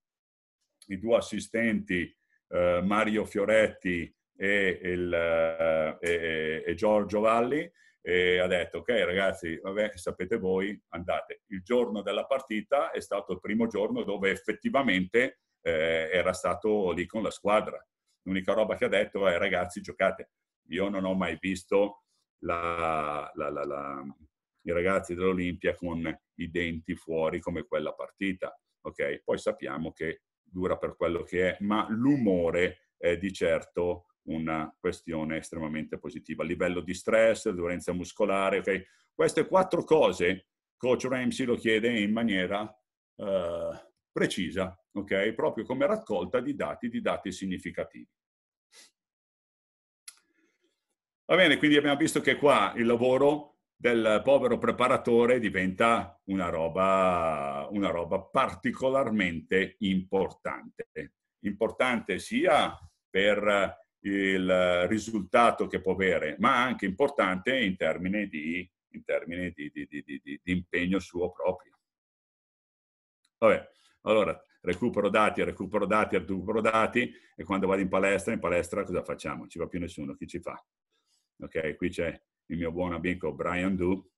A: i due assistenti eh, Mario Fioretti e, il, eh, e, e Giorgio Valli, e ha detto ok ragazzi vabbè, sapete voi andate il giorno della partita è stato il primo giorno dove effettivamente eh, era stato lì con la squadra l'unica roba che ha detto è ragazzi giocate io non ho mai visto la, la, la, i ragazzi dell'Olimpia con i denti fuori come quella partita. Okay? Poi sappiamo che dura per quello che è, ma l'umore è di certo una questione estremamente positiva. Livello di stress, durenza muscolare, okay? queste quattro cose, coach Ramsey lo chiede in maniera eh, precisa, okay? proprio come raccolta di dati, di dati significativi. Va bene, quindi abbiamo visto che qua il lavoro del povero preparatore diventa una roba, una roba particolarmente importante. Importante sia per il risultato che può avere, ma anche importante in termini di, in termini di, di, di impegno suo proprio. Vabbè, allora recupero dati, recupero dati, recupero dati e quando vado in palestra, in palestra cosa facciamo? Non ci va più nessuno, chi ci fa? Ok, qui c'è il mio buon amico Brian Du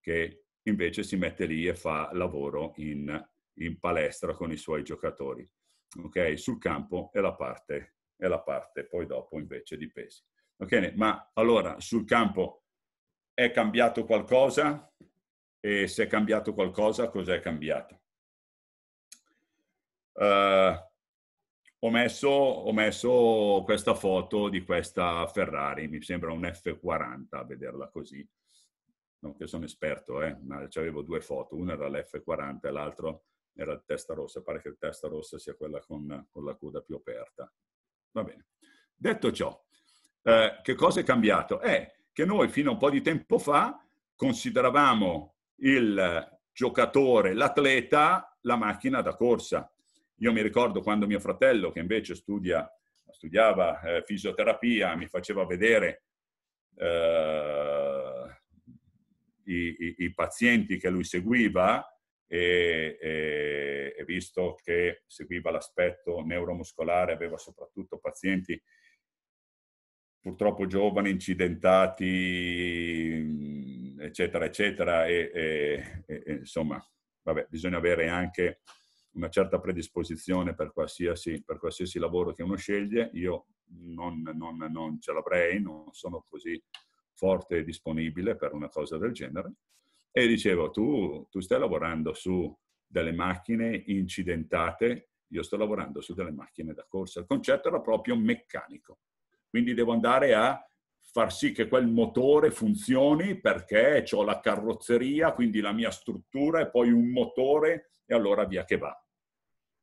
A: che invece si mette lì e fa lavoro in, in palestra con i suoi giocatori. Ok, sul campo è la parte, è la parte poi dopo invece di pesi. Ok, ma allora sul campo è cambiato qualcosa? E se è cambiato qualcosa, cos'è cambiato? Uh, ho messo, ho messo, questa foto di questa Ferrari, mi sembra un F40 a vederla così. Non che sono esperto, eh, ma avevo due foto, una era l'F40 e l'altra era il testa rossa, pare che il testa rossa sia quella con, con la coda più aperta. Va bene. Detto ciò, eh, che cosa è cambiato? È che noi fino a un po' di tempo fa consideravamo il giocatore, l'atleta, la macchina da corsa io mi ricordo quando mio fratello, che invece studia, studiava eh, fisioterapia, mi faceva vedere eh, i, i, i, pazienti che lui seguiva e, e, e visto che seguiva l'aspetto neuromuscolare, aveva soprattutto pazienti purtroppo giovani, incidentati, eccetera, eccetera, e, e, e, insomma, vabbè, bisogna avere anche una certa predisposizione per qualsiasi, per qualsiasi lavoro che uno sceglie, io non, non, non ce l'avrei, non sono così forte e disponibile per una cosa del genere. E dicevo, tu, tu stai lavorando su delle macchine incidentate, io sto lavorando su delle macchine da corsa. Il concetto era proprio meccanico. Quindi devo andare a far sì che quel motore funzioni perché ho la carrozzeria, quindi la mia struttura e poi un motore e allora via che va.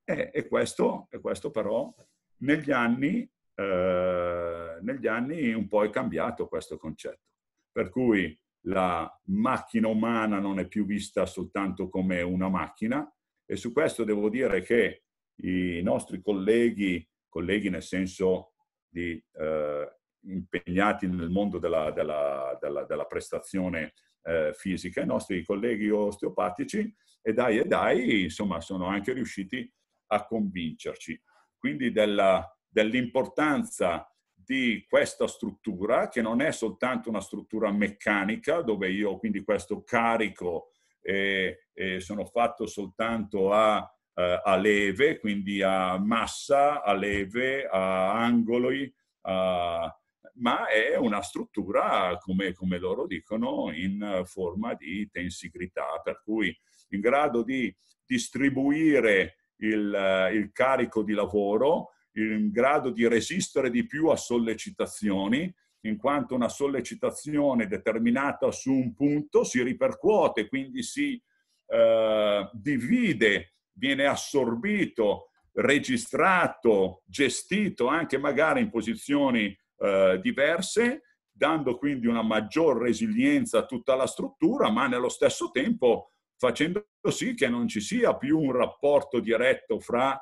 A: E, e, questo, e questo, però negli anni, eh, negli anni un po' è cambiato questo concetto. Per cui la macchina umana non è più vista soltanto come una macchina e su questo devo dire che i nostri colleghi, colleghi nel senso di eh, impegnati nel mondo della, della, della, della prestazione eh, fisica, i nostri colleghi osteopatici, e dai e dai, insomma, sono anche riusciti a a convincerci. Quindi della, dell'importanza di questa struttura, che non è soltanto una struttura meccanica, dove io quindi questo carico e, eh, eh, sono fatto soltanto a, eh, a, leve, quindi a massa, a leve, a angoli, a, ma è una struttura, come, come loro dicono, in forma di tensicrità, per cui in grado di distribuire il, eh, il carico di lavoro, in grado di resistere di più a sollecitazioni, in quanto una sollecitazione determinata su un punto si ripercuote, quindi si eh, divide, viene assorbito, registrato, gestito anche magari in posizioni eh, diverse, dando quindi una maggior resilienza a tutta la struttura, ma nello stesso tempo facendo sì che non ci sia più un rapporto diretto fra,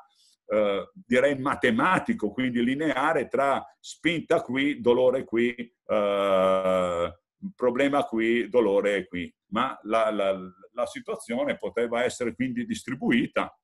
A: eh, direi matematico, quindi lineare, tra spinta qui, dolore qui, eh, problema qui, dolore qui. Ma la, la, la, situazione poteva essere quindi distribuita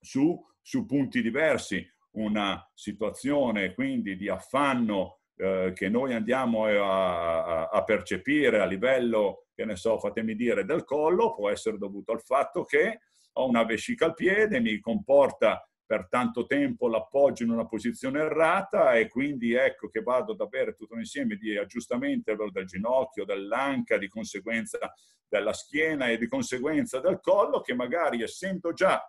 A: su, su punti diversi, una situazione quindi di affanno eh, che noi andiamo a, a, percepire a livello, che ne so, fatemi dire, del collo, può essere dovuto al fatto che ho una vescica al piede, mi comporta per tanto tempo l'appoggio in una posizione errata e quindi ecco che vado ad avere tutto un insieme di aggiustamenti del ginocchio, dell'anca, di conseguenza della schiena e di conseguenza del collo che magari essendo già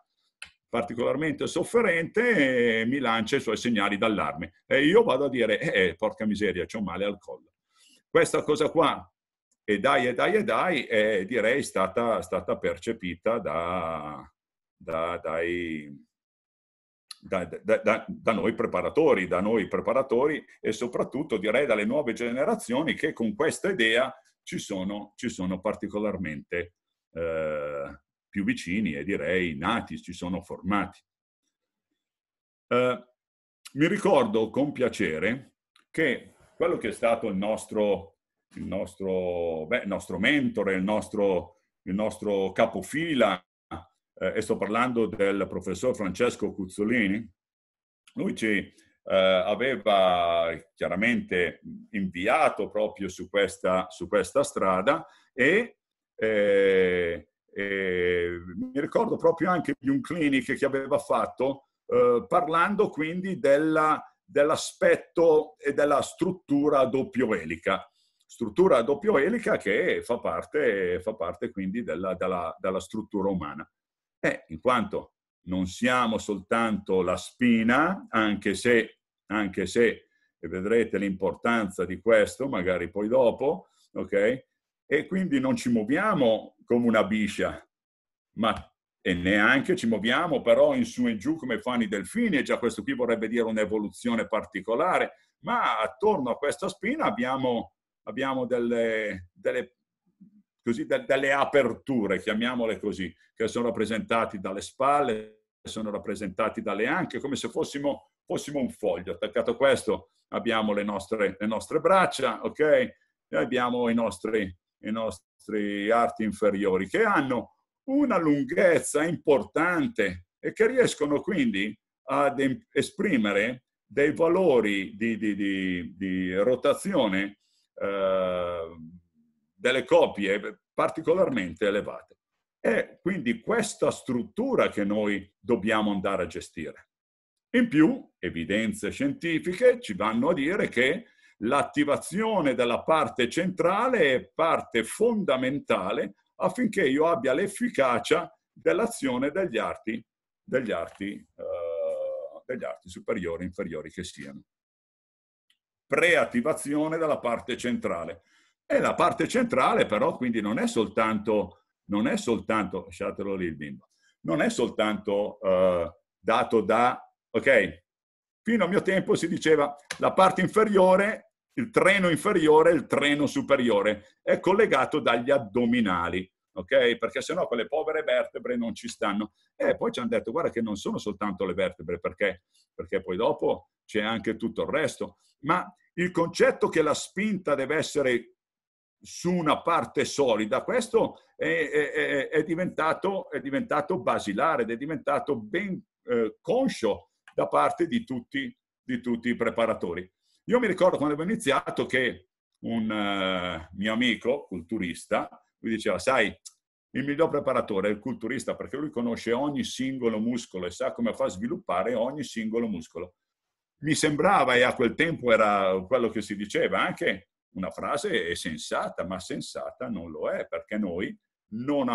A: particolarmente sofferente mi lancia i suoi segnali d'allarme e io vado a dire, eh, eh, porca miseria, c'ho male al collo. Questa cosa qua, e dai, e dai, e dai, è direi stata, stata percepita da, da, dai, da, da, noi preparatori, da noi preparatori e soprattutto direi dalle nuove generazioni che con questa idea ci sono, ci sono particolarmente eh, più vicini e direi nati, ci sono formati. Eh, mi ricordo con piacere che quello che è stato il nostro, il nostro, beh, il nostro mentore, il nostro, il nostro capofila, eh, e sto parlando del professor Francesco Cuzzolini, lui ci eh, aveva chiaramente inviato proprio su questa, su questa strada e eh, e ehm, mi ricordo proprio anche di un clinic che aveva fatto eh, parlando quindi della, dell'aspetto e della struttura a doppio elica. Struttura a doppio elica che fa parte, fa parte quindi della, della, della struttura umana. Eh, in quanto non siamo soltanto la spina, anche se, anche se vedrete l'importanza di questo, magari poi dopo, ok? e quindi non ci muoviamo come una biscia, ma e neanche ci muoviamo però in su e giù come fanno i delfini, e già questo qui vorrebbe dire un'evoluzione particolare, ma attorno a questa spina abbiamo, abbiamo delle, delle, così, de, delle aperture, chiamiamole così, che sono rappresentate dalle spalle, sono rappresentate dalle anche, come se fossimo, fossimo un foglio. Attaccato a questo abbiamo le nostre, le nostre braccia, ok? E abbiamo i nostri, i nostri arti inferiori, che hanno una lunghezza importante e che riescono quindi ad esprimere dei valori di, di, di, di rotazione eh, delle copie particolarmente elevate. È quindi questa struttura che noi dobbiamo andare a gestire. In più, evidenze scientifiche ci vanno a dire che l'attivazione della parte centrale è parte fondamentale affinché io abbia l'efficacia dell'azione degli arti, degli arti, eh, degli arti superiori e inferiori che siano. Preattivazione della parte centrale. E la parte centrale però quindi non è soltanto, non è soltanto, lasciatelo lì il bimbo, non è soltanto eh, dato da, ok, Fino a mio tempo si diceva la parte inferiore, il treno inferiore, il treno superiore, è collegato dagli addominali, ok? Perché sennò quelle povere vertebre non ci stanno. E poi ci hanno detto, guarda che non sono soltanto le vertebre, perché? Perché poi dopo c'è anche tutto il resto. Ma il concetto che la spinta deve essere su una parte solida, questo è, è, è, diventato, è diventato, basilare ed è diventato ben eh, conscio da parte di tutti, di tutti i preparatori. Io mi ricordo quando abbiamo iniziato che un uh, mio amico culturista mi diceva, sai, il miglior preparatore è il culturista perché lui conosce ogni singolo muscolo e sa come fa a sviluppare ogni singolo muscolo. Mi sembrava, e a quel tempo era quello che si diceva, anche una frase sensata, ma sensata non lo è perché noi non,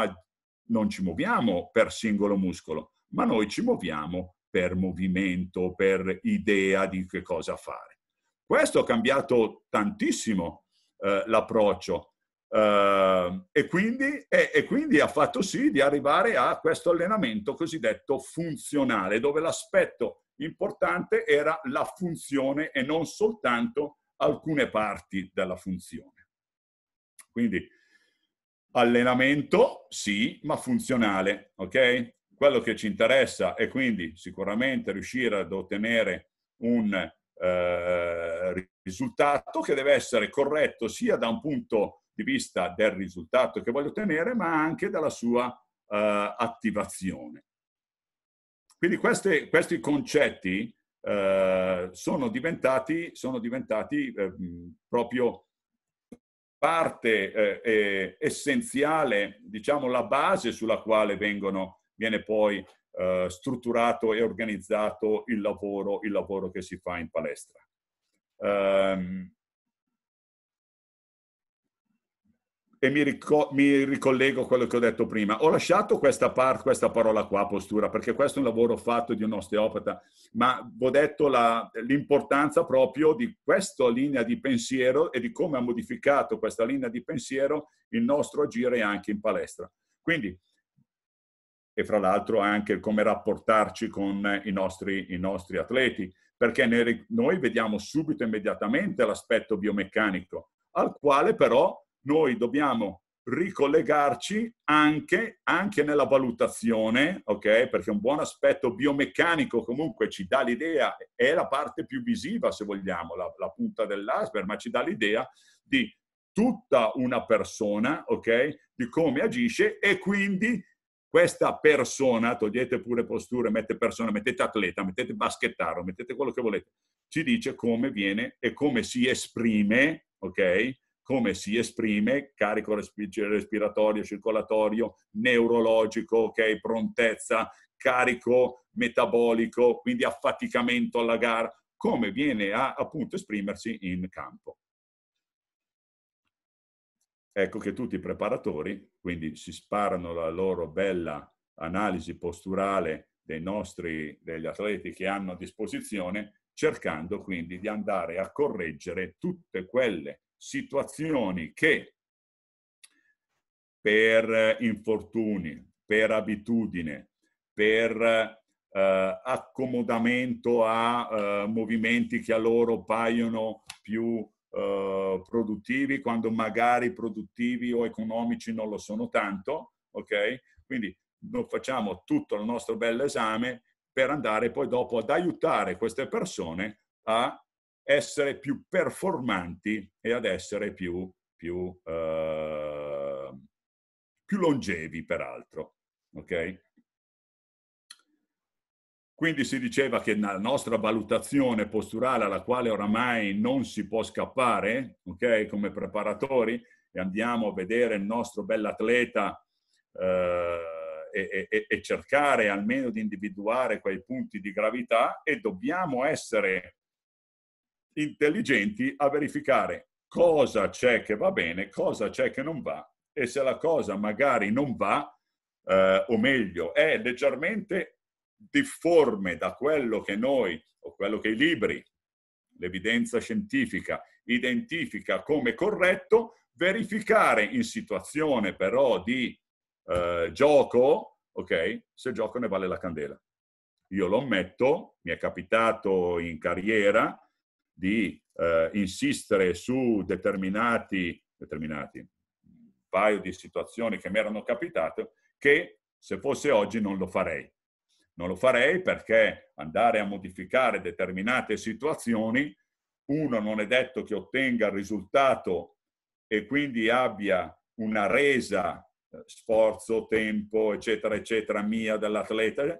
A: non ci muoviamo per singolo muscolo, ma noi ci muoviamo per movimento, per idea di che cosa fare. Questo ha cambiato tantissimo eh, l'approccio eh, e, quindi, e, e quindi ha fatto sì di arrivare a questo allenamento cosiddetto funzionale, dove l'aspetto importante era la funzione e non soltanto alcune parti della funzione. Quindi allenamento sì, ma funzionale, ok? quello che ci interessa è quindi sicuramente riuscire ad ottenere un eh, risultato che deve essere corretto sia da un punto di vista del risultato che voglio ottenere, ma anche dalla sua eh, attivazione. Quindi queste, questi concetti eh, sono diventati, sono diventati eh, proprio parte eh, essenziale, diciamo la base sulla quale vengono viene poi eh, strutturato e organizzato il lavoro, il lavoro, che si fa in palestra. Um, e mi, rico- mi, ricollego a quello che ho detto prima. Ho lasciato questa, par- questa parola qua, postura, perché questo è un lavoro fatto di un osteopata, ma ho detto la- l'importanza proprio di questa linea di pensiero e di come ha modificato questa linea di pensiero il nostro agire anche in palestra. Quindi e fra l'altro anche come rapportarci con i nostri, i nostri atleti, perché noi vediamo subito immediatamente l'aspetto biomeccanico, al quale però noi dobbiamo ricollegarci anche, anche nella valutazione, okay? perché un buon aspetto biomeccanico comunque ci dà l'idea, è la parte più visiva se vogliamo, la, la punta dell'asper, ma ci dà l'idea di tutta una persona, okay? di come agisce e quindi questa persona, togliete pure posture, mette persona, mettete atleta, mettete baschettaro, mettete quello che volete, ci dice come viene e come si esprime, ok? Come si esprime, carico cioè, respiratorio, circolatorio, neurologico, ok? Prontezza, carico metabolico, quindi affaticamento alla gara, come viene a appunto esprimersi in campo ecco che tutti i preparatori, quindi si sparano la loro bella analisi posturale dei nostri, degli atleti che hanno a disposizione, cercando quindi di andare a correggere tutte quelle situazioni che per infortuni, per abitudine, per eh, accomodamento a eh, movimenti che a loro paiono più eh, produttivi, quando magari produttivi o economici non lo sono tanto, ok? Quindi facciamo tutto il nostro bel esame per andare poi dopo ad aiutare queste persone a essere più performanti e ad essere più, più, eh, più longevi, peraltro. ok quindi si diceva che nella nostra valutazione posturale alla quale oramai non si può scappare, ok, come preparatori, e andiamo a vedere il nostro bell'atleta eh, e, e, e cercare almeno di individuare quei punti di gravità e dobbiamo essere intelligenti a verificare cosa c'è che va bene, cosa c'è che non va e se la cosa magari non va, eh, o meglio, è leggermente difforme da quello che noi o quello che i libri, l'evidenza scientifica identifica come corretto, verificare in situazione però di eh, gioco, ok, se gioco ne vale la candela. Io lo ammetto, mi è capitato in carriera di eh, insistere su determinati, determinati paio di situazioni che mi erano capitate che se fosse oggi non lo farei non lo farei perché andare a modificare determinate situazioni, uno non è detto che ottenga il risultato e quindi abbia una resa, eh, sforzo, tempo, eccetera, eccetera, mia dell'atleta,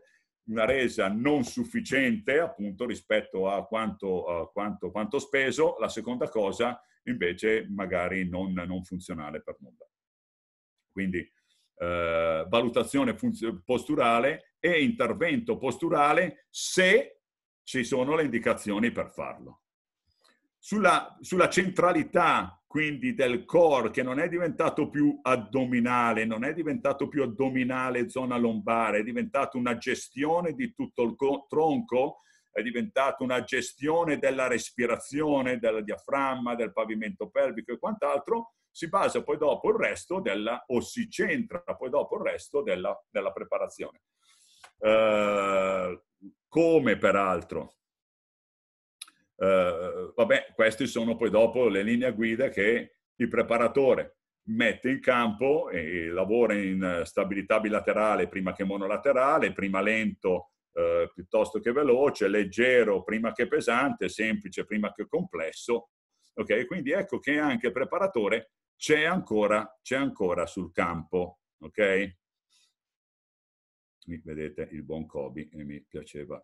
A: una resa non sufficiente appunto rispetto a quanto, a eh, quanto, quanto speso. La seconda cosa invece magari non, non funzionale per nulla. Quindi eh, valutazione posturale e intervento posturale se ci sono le indicazioni per farlo. Sulla, sulla, centralità quindi del core che non è diventato più addominale, non è diventato più addominale zona lombare, è diventata una gestione di tutto il tronco, è diventata una gestione della respirazione, del diaframma, del pavimento pelvico e quant'altro, si basa poi dopo il resto della, o si centra poi dopo il resto della, della preparazione. Eh, come peraltro, eh, vabbè, queste sono poi dopo le linee guida che il preparatore mette in campo e lavora in stabilità bilaterale prima che monolaterale, prima lento eh, piuttosto che veloce, leggero prima che pesante, semplice prima che complesso Ok, Quindi ecco che anche il preparatore c'è ancora, ancora, sul campo. Ok, Mi vedete il buon Kobe e mi piaceva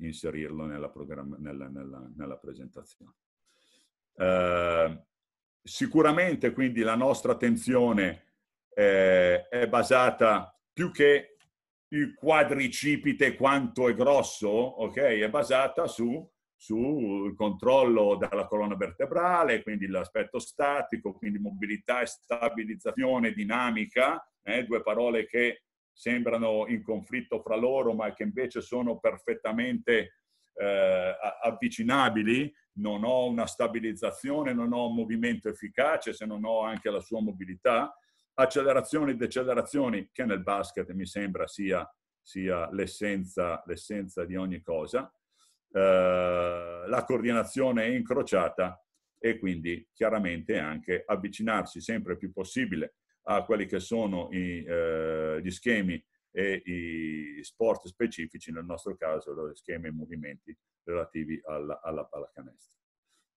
A: inserirlo nella, nella, nella, nella presentazione. Eh, sicuramente quindi la nostra attenzione eh, è basata più che il quadricipite quanto è grosso, ok? È basata su sul controllo della colonna vertebrale, quindi l'aspetto statico, quindi mobilità e stabilizzazione dinamica, eh, due parole che sembrano in conflitto fra loro ma che invece sono perfettamente eh, avvicinabili, non ho una stabilizzazione, non ho un movimento efficace se non ho anche la sua mobilità, accelerazioni e decelerazioni che nel basket mi sembra sia, sia l'essenza, l'essenza di ogni cosa, eh, la coordinazione è incrociata e quindi chiaramente anche avvicinarsi sempre più possibile a quelli che sono i, eh, gli schemi e i sport specifici, nel nostro caso gli schemi e i movimenti relativi alla, alla pallacanestro.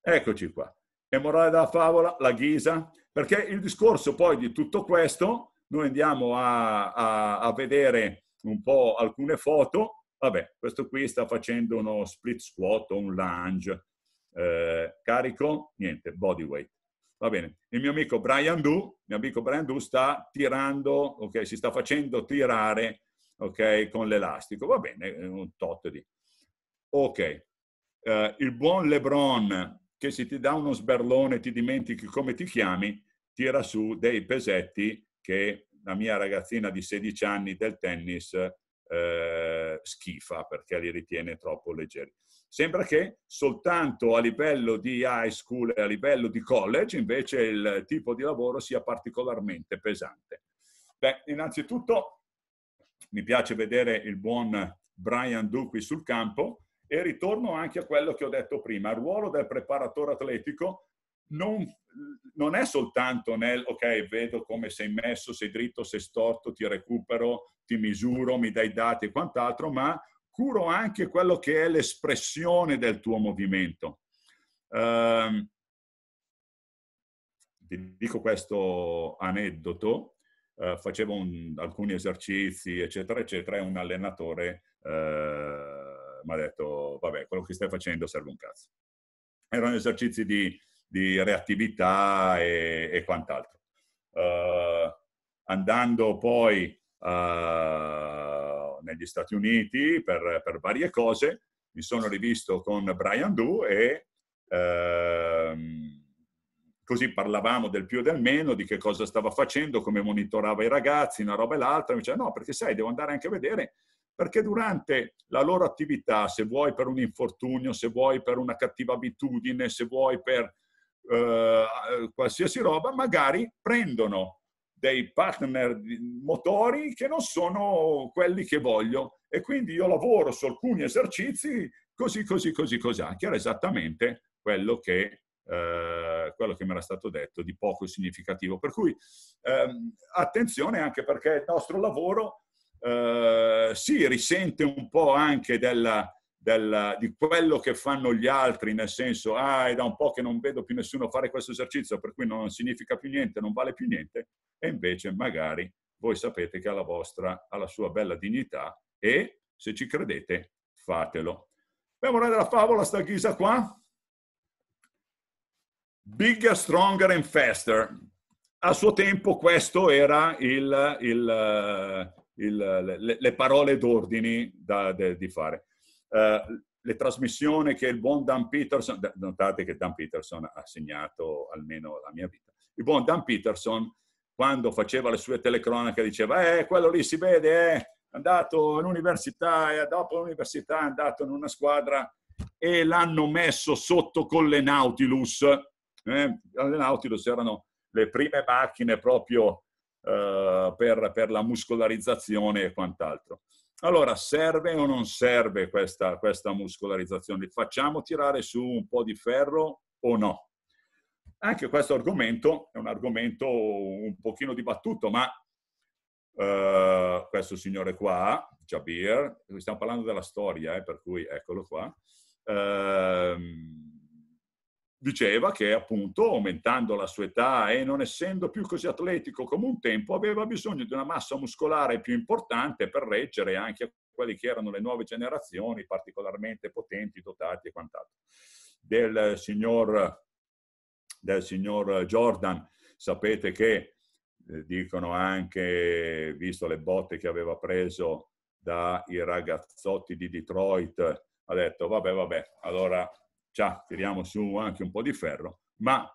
A: Eccoci qua. E morale della favola, la ghisa, perché il discorso poi di tutto questo, noi andiamo a, a, a vedere un po' alcune foto vabbè, questo qui sta facendo uno split squat o un lunge, eh, carico, niente, body weight. Va bene, il mio amico Brian Du, mio amico Brian Du sta tirando, ok, si sta facendo tirare, ok, con l'elastico, va bene, un tot di... Ok, eh, il buon LeBron che se ti dà uno sberlone ti dimentichi come ti chiami, tira su dei pesetti che la mia ragazzina di 16 anni del tennis eh, schifa perché li ritiene troppo leggeri. Sembra che soltanto a livello di high school e a livello di college invece il tipo di lavoro sia particolarmente pesante. Beh, innanzitutto mi piace vedere il buon Brian Du qui sul campo e ritorno anche a quello che ho detto prima, il ruolo del preparatore atletico non, non è soltanto nel ok, vedo come sei messo, sei dritto, sei storto, ti recupero, ti misuro, mi dai dati e quant'altro, ma curo anche quello che è l'espressione del tuo movimento. Um, ehm, ti dico questo aneddoto, uh, facevo un, alcuni esercizi, eccetera, eccetera, e un allenatore uh, eh, mi ha detto, vabbè, quello che stai facendo serve un cazzo. Erano esercizi di di reattività e, e quant'altro. Uh, andando poi uh, negli Stati Uniti per, per, varie cose, mi sono rivisto con Brian Du e uh, così parlavamo del più e del meno, di che cosa stava facendo, come monitorava i ragazzi, una roba e l'altra. Mi diceva no, perché sai, devo andare anche a vedere perché durante la loro attività, se vuoi per un infortunio, se vuoi per una cattiva abitudine, se vuoi per eh, qualsiasi roba, magari prendono dei partner motori che non sono quelli che voglio e quindi io lavoro su alcuni esercizi così, così, così, così, che era esattamente quello che, eh, quello che mi era stato detto di poco significativo. Per cui ehm, attenzione anche perché il nostro lavoro eh, si risente un po' anche della, del, di quello che fanno gli altri, nel senso, ah, è da un po' che non vedo più nessuno fare questo esercizio, per cui non significa più niente, non vale più niente, e invece magari voi sapete che ha la vostra, ha la sua bella dignità e se ci credete fatelo. La una della favola sta ghisa qua. Bigger, stronger and faster. A suo tempo questo era il, il, eh, il, le, le, parole d'ordine di fare. Eh, le trasmissioni che il buon Dan Peterson, notate che Dan Peterson ha segnato almeno la mia vita, il buon Dan Peterson quando faceva le sue telecronache diceva eh quello lì si vede eh, è andato all'università e dopo l'università è andato in una squadra e l'hanno messo sotto con le Nautilus eh, le Nautilus erano le prime macchine proprio eh, per, per la muscolarizzazione e quant'altro allora, serve o non serve questa, questa muscolarizzazione? Facciamo tirare su un po' di ferro o no? Anche questo argomento è un argomento un pochino dibattuto, ma Uh, questo signore qua, Jabir, stiamo parlando della storia, eh, per cui eccolo qua, uh, diceva che appunto aumentando la sua età e non essendo più così atletico come un tempo aveva bisogno di una massa muscolare più importante per reggere anche a quelle che erano le nuove generazioni particolarmente potenti, dotati e quant'altro. Del signor, del signor Jordan sapete che eh, dicono anche, visto le botte che aveva preso dai ragazzotti di Detroit, ha detto vabbè vabbè, allora già tiriamo su anche un po' di ferro, ma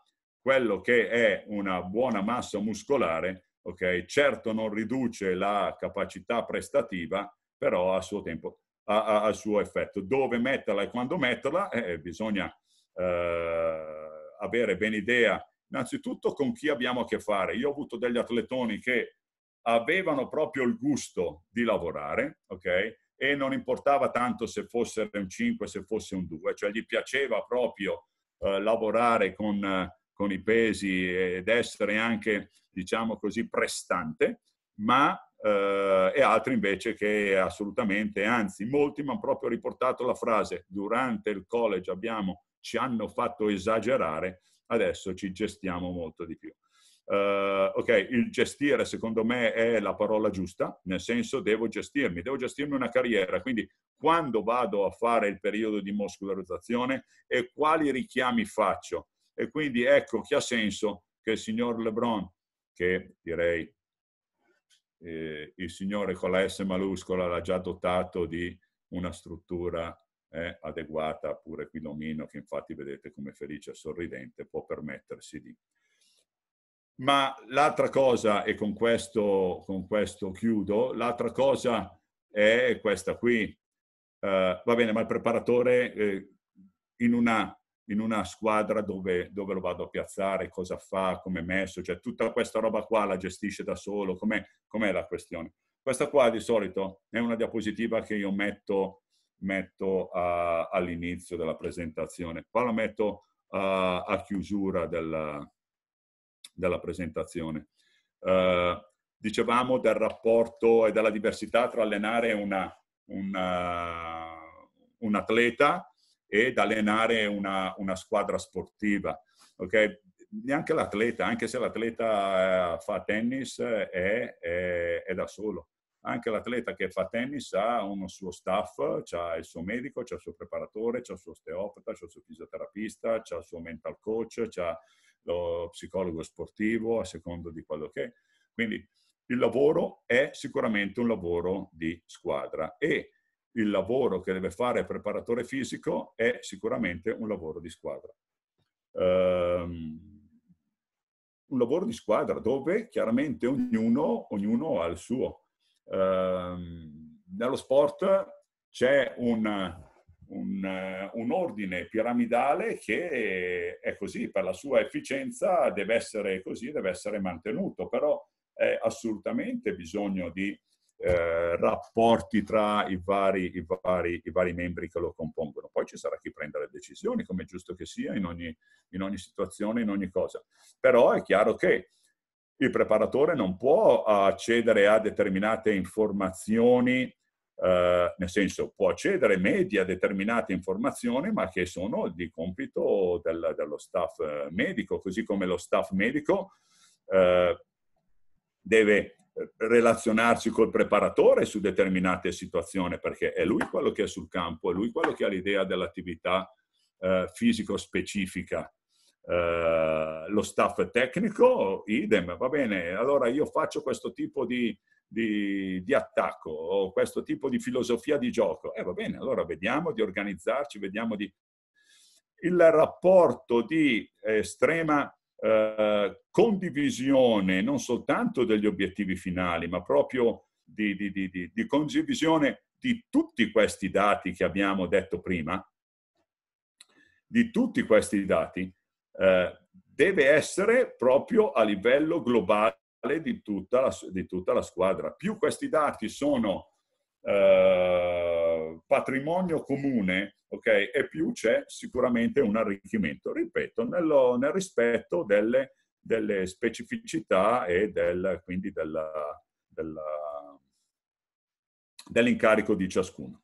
A: quello che è una buona massa muscolare, ok, certo non riduce la capacità prestativa, però ha suo tempo, ha, ha, suo effetto. Dove metterla e quando metterla, eh, eh, bisogna eh, avere ben idea innanzitutto con chi abbiamo a che fare. Io ho avuto degli atletoni che avevano proprio il gusto di lavorare, ok? e non importava tanto se fosse un 5, se fosse un 2, cioè gli piaceva proprio eh, lavorare con, con, i pesi ed essere anche, diciamo così, prestante, ma eh, e altri invece che assolutamente, anzi molti mi hanno proprio riportato la frase durante il college abbiamo, ci hanno fatto esagerare, adesso ci gestiamo molto di più. Uh, ok, il gestire secondo me è la parola giusta, nel senso devo gestirmi, devo gestirmi una carriera, quindi quando vado a fare il periodo di muscolarizzazione e quali richiami faccio. E quindi ecco che ha senso che il signor Lebron, che direi eh, il signore con la S maiuscola l'ha già dotato di una struttura eh, adeguata, pure qui Lomino, che infatti vedete come felice e sorridente può permettersi di ma l'altra cosa, e con questo, con questo chiudo, l'altra cosa è questa qui. Uh, va bene, ma il preparatore eh, in, una, in, una, squadra dove, dove, lo vado a piazzare, cosa fa, come è messo, cioè tutta questa roba qua la gestisce da solo, com'è, com'è la questione? Questa qua di solito è una diapositiva che io metto, metto a, all'inizio della presentazione, qua la metto a, eh, a chiusura della, della presentazione. Uh, dicevamo del rapporto e della diversità tra allenare una, una, eh, un atleta ed allenare una, una squadra sportiva. Okay? Neanche l'atleta, anche se l'atleta eh, fa tennis, è, è, è da solo anche l'atleta che fa tennis ha uno suo staff, ha il suo medico, ha il suo preparatore, ha il suo osteopata, ha il suo fisioterapista, ha il suo mental coach, ha lo psicologo sportivo, a seconda di quello che è. Quindi il lavoro è sicuramente un lavoro di squadra e il lavoro che deve fare il preparatore fisico è sicuramente un lavoro di squadra. Um, un lavoro di squadra dove chiaramente ognuno, ognuno ha il suo. Um, nello sport c'è un, un, eh, un, ordine piramidale che eh, è così, per la sua efficienza deve essere così, deve essere mantenuto, però è assolutamente bisogno di eh, rapporti tra i vari, i, vari, i vari, membri che lo compongono. Poi ci sarà chi prende le decisioni, come è giusto che sia, in ogni, in ogni situazione, in ogni cosa. Però è chiaro che il preparatore non può accedere a determinate informazioni eh, nel senso può accedere media a determinate informazioni, ma che sono di compito del, dello staff eh, medico, così come lo staff medico eh, deve eh, relazionarsi col preparatore su determinate situazioni, perché è lui quello che è sul campo, è lui quello che ha l'idea dell'attività eh, fisico specifica. Eh, lo staff tecnico, idem, va bene, allora io faccio questo tipo di di, di attacco o questo tipo di filosofia di gioco. E eh, va bene, allora vediamo di organizzarci, vediamo di... Il rapporto di estrema eh, condivisione non soltanto degli obiettivi finali, ma proprio di, di, di, di condivisione di tutti questi dati che abbiamo detto prima, di tutti questi dati, eh, deve essere proprio a livello globale di tutta la, di tutta la squadra. Più questi dati sono eh, patrimonio comune, ok, e più c'è sicuramente un arricchimento, ripeto, nello, nel rispetto delle, delle specificità e del, quindi della, della, dell'incarico di ciascuno.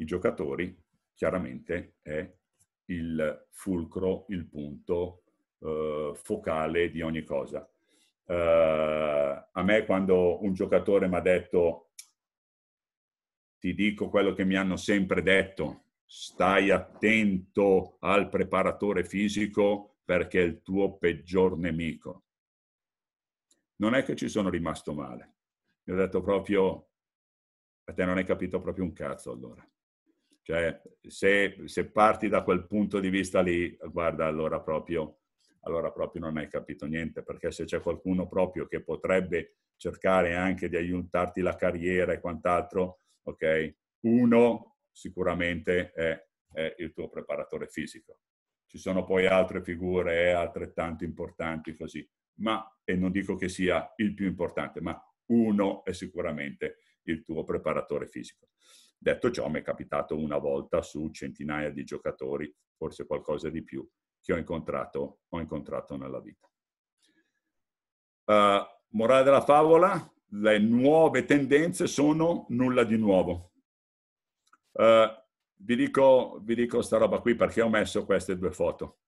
A: I giocatori chiaramente è il fulcro, il punto eh, focale di ogni cosa. Eh, a me quando un giocatore mi ha detto ti dico quello che mi hanno sempre detto, stai attento al preparatore fisico perché è il tuo peggior nemico. Non è che ci sono rimasto male. Mi ho detto proprio, a te non hai capito proprio un cazzo allora cioè, se, se, parti da quel punto di vista lì, guarda, allora proprio, allora proprio non hai capito niente, perché se c'è qualcuno proprio che potrebbe cercare anche di aiutarti la carriera e quant'altro, ok? Uno sicuramente è, è il tuo preparatore fisico. Ci sono poi altre figure eh, altrettanto importanti così, ma, e non dico che sia il più importante, ma uno è sicuramente il tuo preparatore fisico. Detto ciò, mi è capitato una volta su centinaia di giocatori, forse qualcosa di più, che ho incontrato, ho incontrato nella vita. Uh, morale della favola, le nuove tendenze sono nulla di nuovo. Uh, vi, dico, vi dico sta roba qui perché ho messo queste due foto.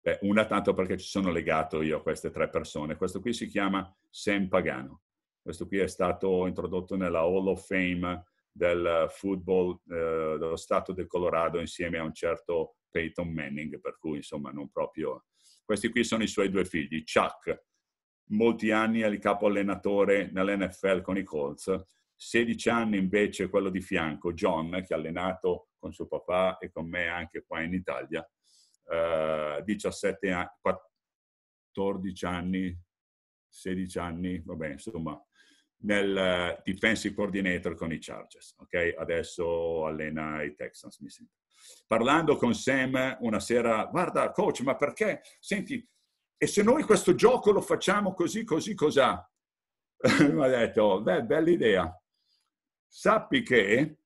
A: Beh, una tanto perché ci sono legato io a queste tre persone. Questo qui si chiama Sam Pagano. Questo qui è stato introdotto nella Hall of Fame del football eh, dello stato del Colorado insieme a un certo Peyton Manning, per cui insomma non proprio... Questi qui sono i suoi due figli. Chuck, molti anni al capo allenatore nell'NFL con i Colts, 16 anni invece quello di fianco, John, che ha allenato con suo papà e con me anche qua in Italia, eh, 17 anni, 14 anni, 16 anni, vabbè insomma nel eh, defensive coordinator con i Chargers, ok? Adesso allena i Texans, mi sembra. Parlando con Sam una sera, guarda coach, ma perché? Senti, e se noi questo gioco lo facciamo così, così, cos'ha? (laughs) mi ha detto, oh, beh, bella idea. Sappi che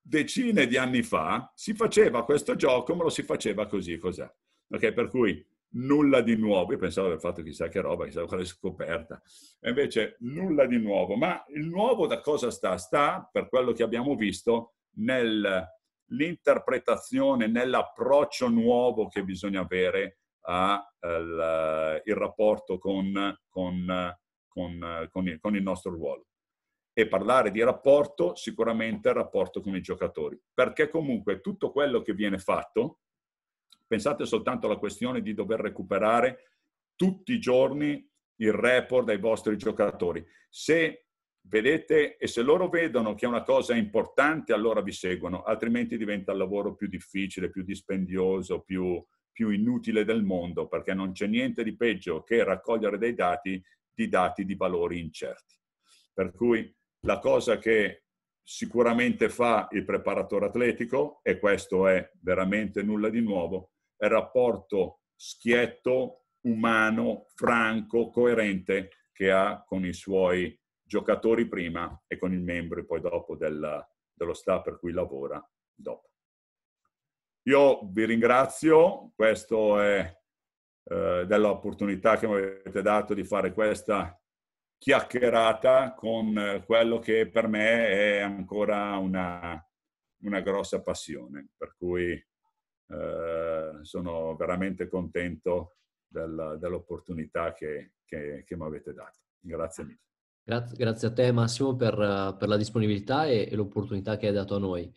A: decine di anni fa si faceva questo gioco, ma lo si faceva così, cos'ha? Ok, per cui nulla di nuovo. Io pensavo aver fatto chissà che roba, chissà quale scoperta. E invece nulla di nuovo. Ma il nuovo da cosa sta? Sta, per quello che abbiamo visto, nell'interpretazione, nell'approccio nuovo che bisogna avere al rapporto con, con, con, con, il, con il nostro ruolo. E parlare di rapporto, sicuramente il rapporto con i giocatori, perché comunque tutto quello che viene fatto, Pensate soltanto alla questione di dover recuperare tutti i giorni il report dai vostri giocatori. Se vedete e se loro vedono che è una cosa importante, allora vi seguono, altrimenti diventa il lavoro più difficile, più dispendioso, più, più inutile del mondo, perché non c'è niente di peggio che raccogliere dei dati di dati di valori incerti. Per cui la cosa che sicuramente fa il preparatore atletico, e questo è veramente nulla di nuovo, rapporto schietto, umano, franco, coerente che ha con i suoi giocatori prima e con i membri poi dopo del, dello staff per cui lavora dopo. Io vi ringrazio, questo è eh, dell'opportunità che mi avete dato di fare questa chiacchierata con eh, quello che per me è ancora una, una grossa passione, per cui eh, sono veramente contento del, dell'opportunità che, che, che mi avete dato. Grazie mille.
B: Grazie, grazie a te Massimo per, per la disponibilità e, e, l'opportunità che hai dato a noi.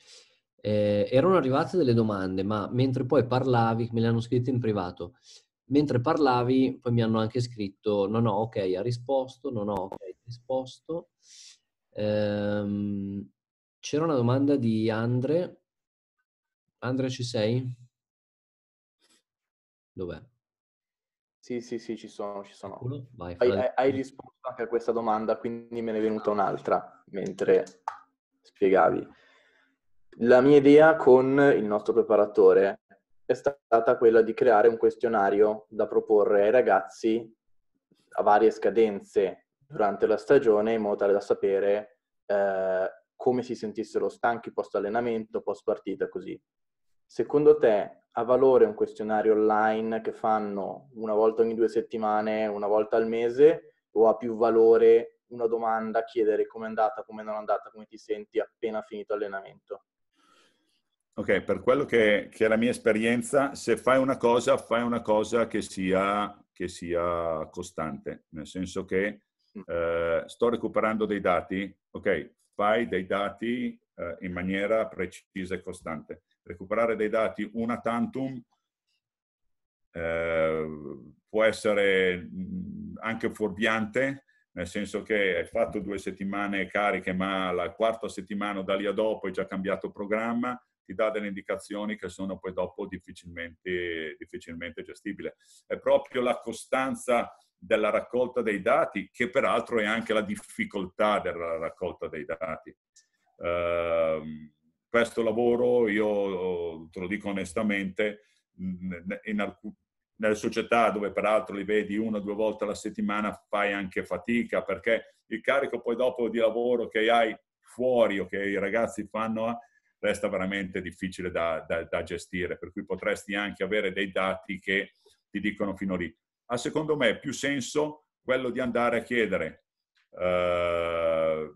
B: Eh, erano arrivate delle domande, ma mentre poi parlavi, me le hanno scritte in privato, mentre parlavi poi mi hanno anche scritto no no ok ha risposto, no no ok ha risposto. Ehm, c'era una domanda di Andre Andrea, ci sei? Dov'è? Sì, sì, sì, ci sono, ci sono. Vai, hai, hai, hai, risposto anche a questa domanda, quindi me ne è venuta un'altra mentre spiegavi. La mia idea con il nostro preparatore è stata quella di creare un questionario da proporre ai ragazzi a varie scadenze durante la stagione in modo tale da sapere eh, come si sentissero stanchi post allenamento, post partita, così Secondo te ha valore un questionario online che fanno una volta ogni due settimane, una volta al mese, o ha più valore una domanda, chiedere come è andata, come non è andata, come ti senti appena finito l'allenamento?
A: Ok, per quello che, che, è la mia esperienza, se fai una cosa, fai una cosa che sia, che sia costante, nel senso che mm. eh, sto recuperando dei dati, ok, fai dei dati eh, in maniera precisa e costante recuperare dei dati una tantum eh, può essere mm, anche fuorviante, nel senso che hai fatto due settimane cariche, ma la quarta settimana da lì a dopo hai già cambiato programma, ti dà delle indicazioni che sono poi dopo difficilmente, difficilmente gestibili. È proprio la costanza della raccolta dei dati, che peraltro è anche la difficoltà della raccolta dei dati. Uh, questo lavoro, io eh, te lo dico onestamente, alcun, nelle società dove peraltro li vedi una o due volte alla settimana fai anche fatica perché il carico poi dopo di lavoro che hai fuori o che i ragazzi fanno eh, resta veramente difficile da, da, da gestire, per cui potresti anche avere dei dati che ti dicono fino lì. Ha ah, secondo me più senso quello di andare a chiedere eh,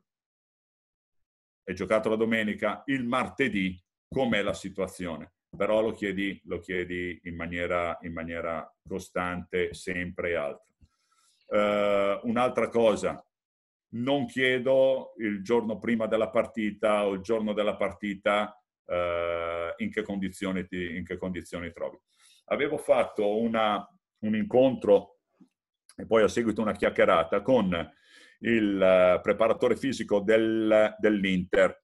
A: è giocato la domenica, il martedì com'è la situazione. Però lo chiedi, lo chiedi in, maniera, in maniera costante, sempre e altro. Uh, un'altra cosa, non chiedo il giorno prima della partita o il giorno della partita uh, in, che condizioni ti, in che condizioni trovi. Avevo fatto una, un incontro e poi a seguito una chiacchierata con il eh, preparatore fisico del, dell'Inter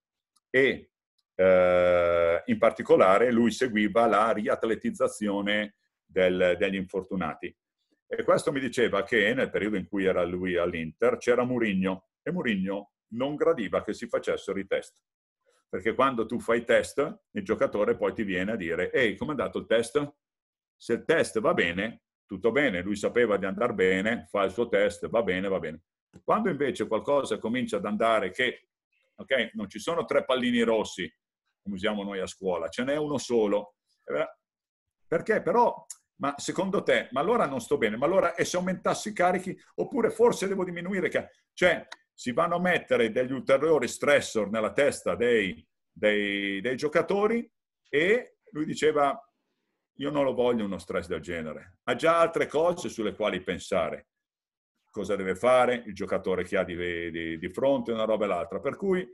A: e eh, in particolare lui seguiva la riatletizzazione del, degli infortunati. E questo mi diceva che nel periodo in cui era lui all'Inter c'era Murigno e Murigno non gradiva che si facessero i test. Perché quando tu fai test, il giocatore poi ti viene a dire, ehi, com'è andato il test? Se il test va bene, tutto bene, lui sapeva di andare bene, fa il suo test, va bene, va bene. Quando invece qualcosa comincia ad andare che okay, non ci sono tre pallini rossi, come usiamo noi a scuola, ce n'è uno solo. Eh, perché però, ma secondo te, ma allora non sto bene, ma allora e se aumentassi i carichi, oppure forse devo diminuire i Cioè, si vanno a mettere degli ulteriori stressor nella testa dei, dei, dei giocatori e lui diceva, io non lo voglio uno stress del genere, ha già altre cose sulle quali pensare cosa deve fare, il giocatore che ha di, di, di fronte, una roba e l'altra. Per cui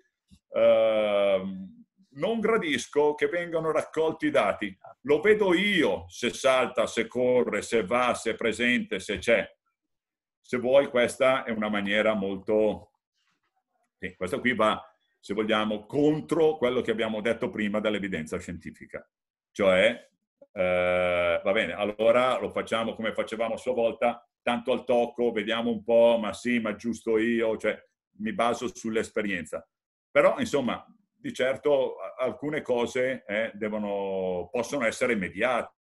A: ehm, non gradisco che vengano raccolti i dati. Lo vedo io se salta, se corre, se va, se è presente, se c'è. Se vuoi, questa è una maniera molto... Sì, questa qui va, se vogliamo, contro quello che abbiamo detto prima dell'evidenza scientifica. Cioè, eh, va bene, allora lo facciamo come facevamo a sua volta, tanto al tocco, vediamo un po', ma sì, ma giusto io, cioè mi baso sull'esperienza. Però, insomma, di certo alcune cose eh, devono, possono essere immediate,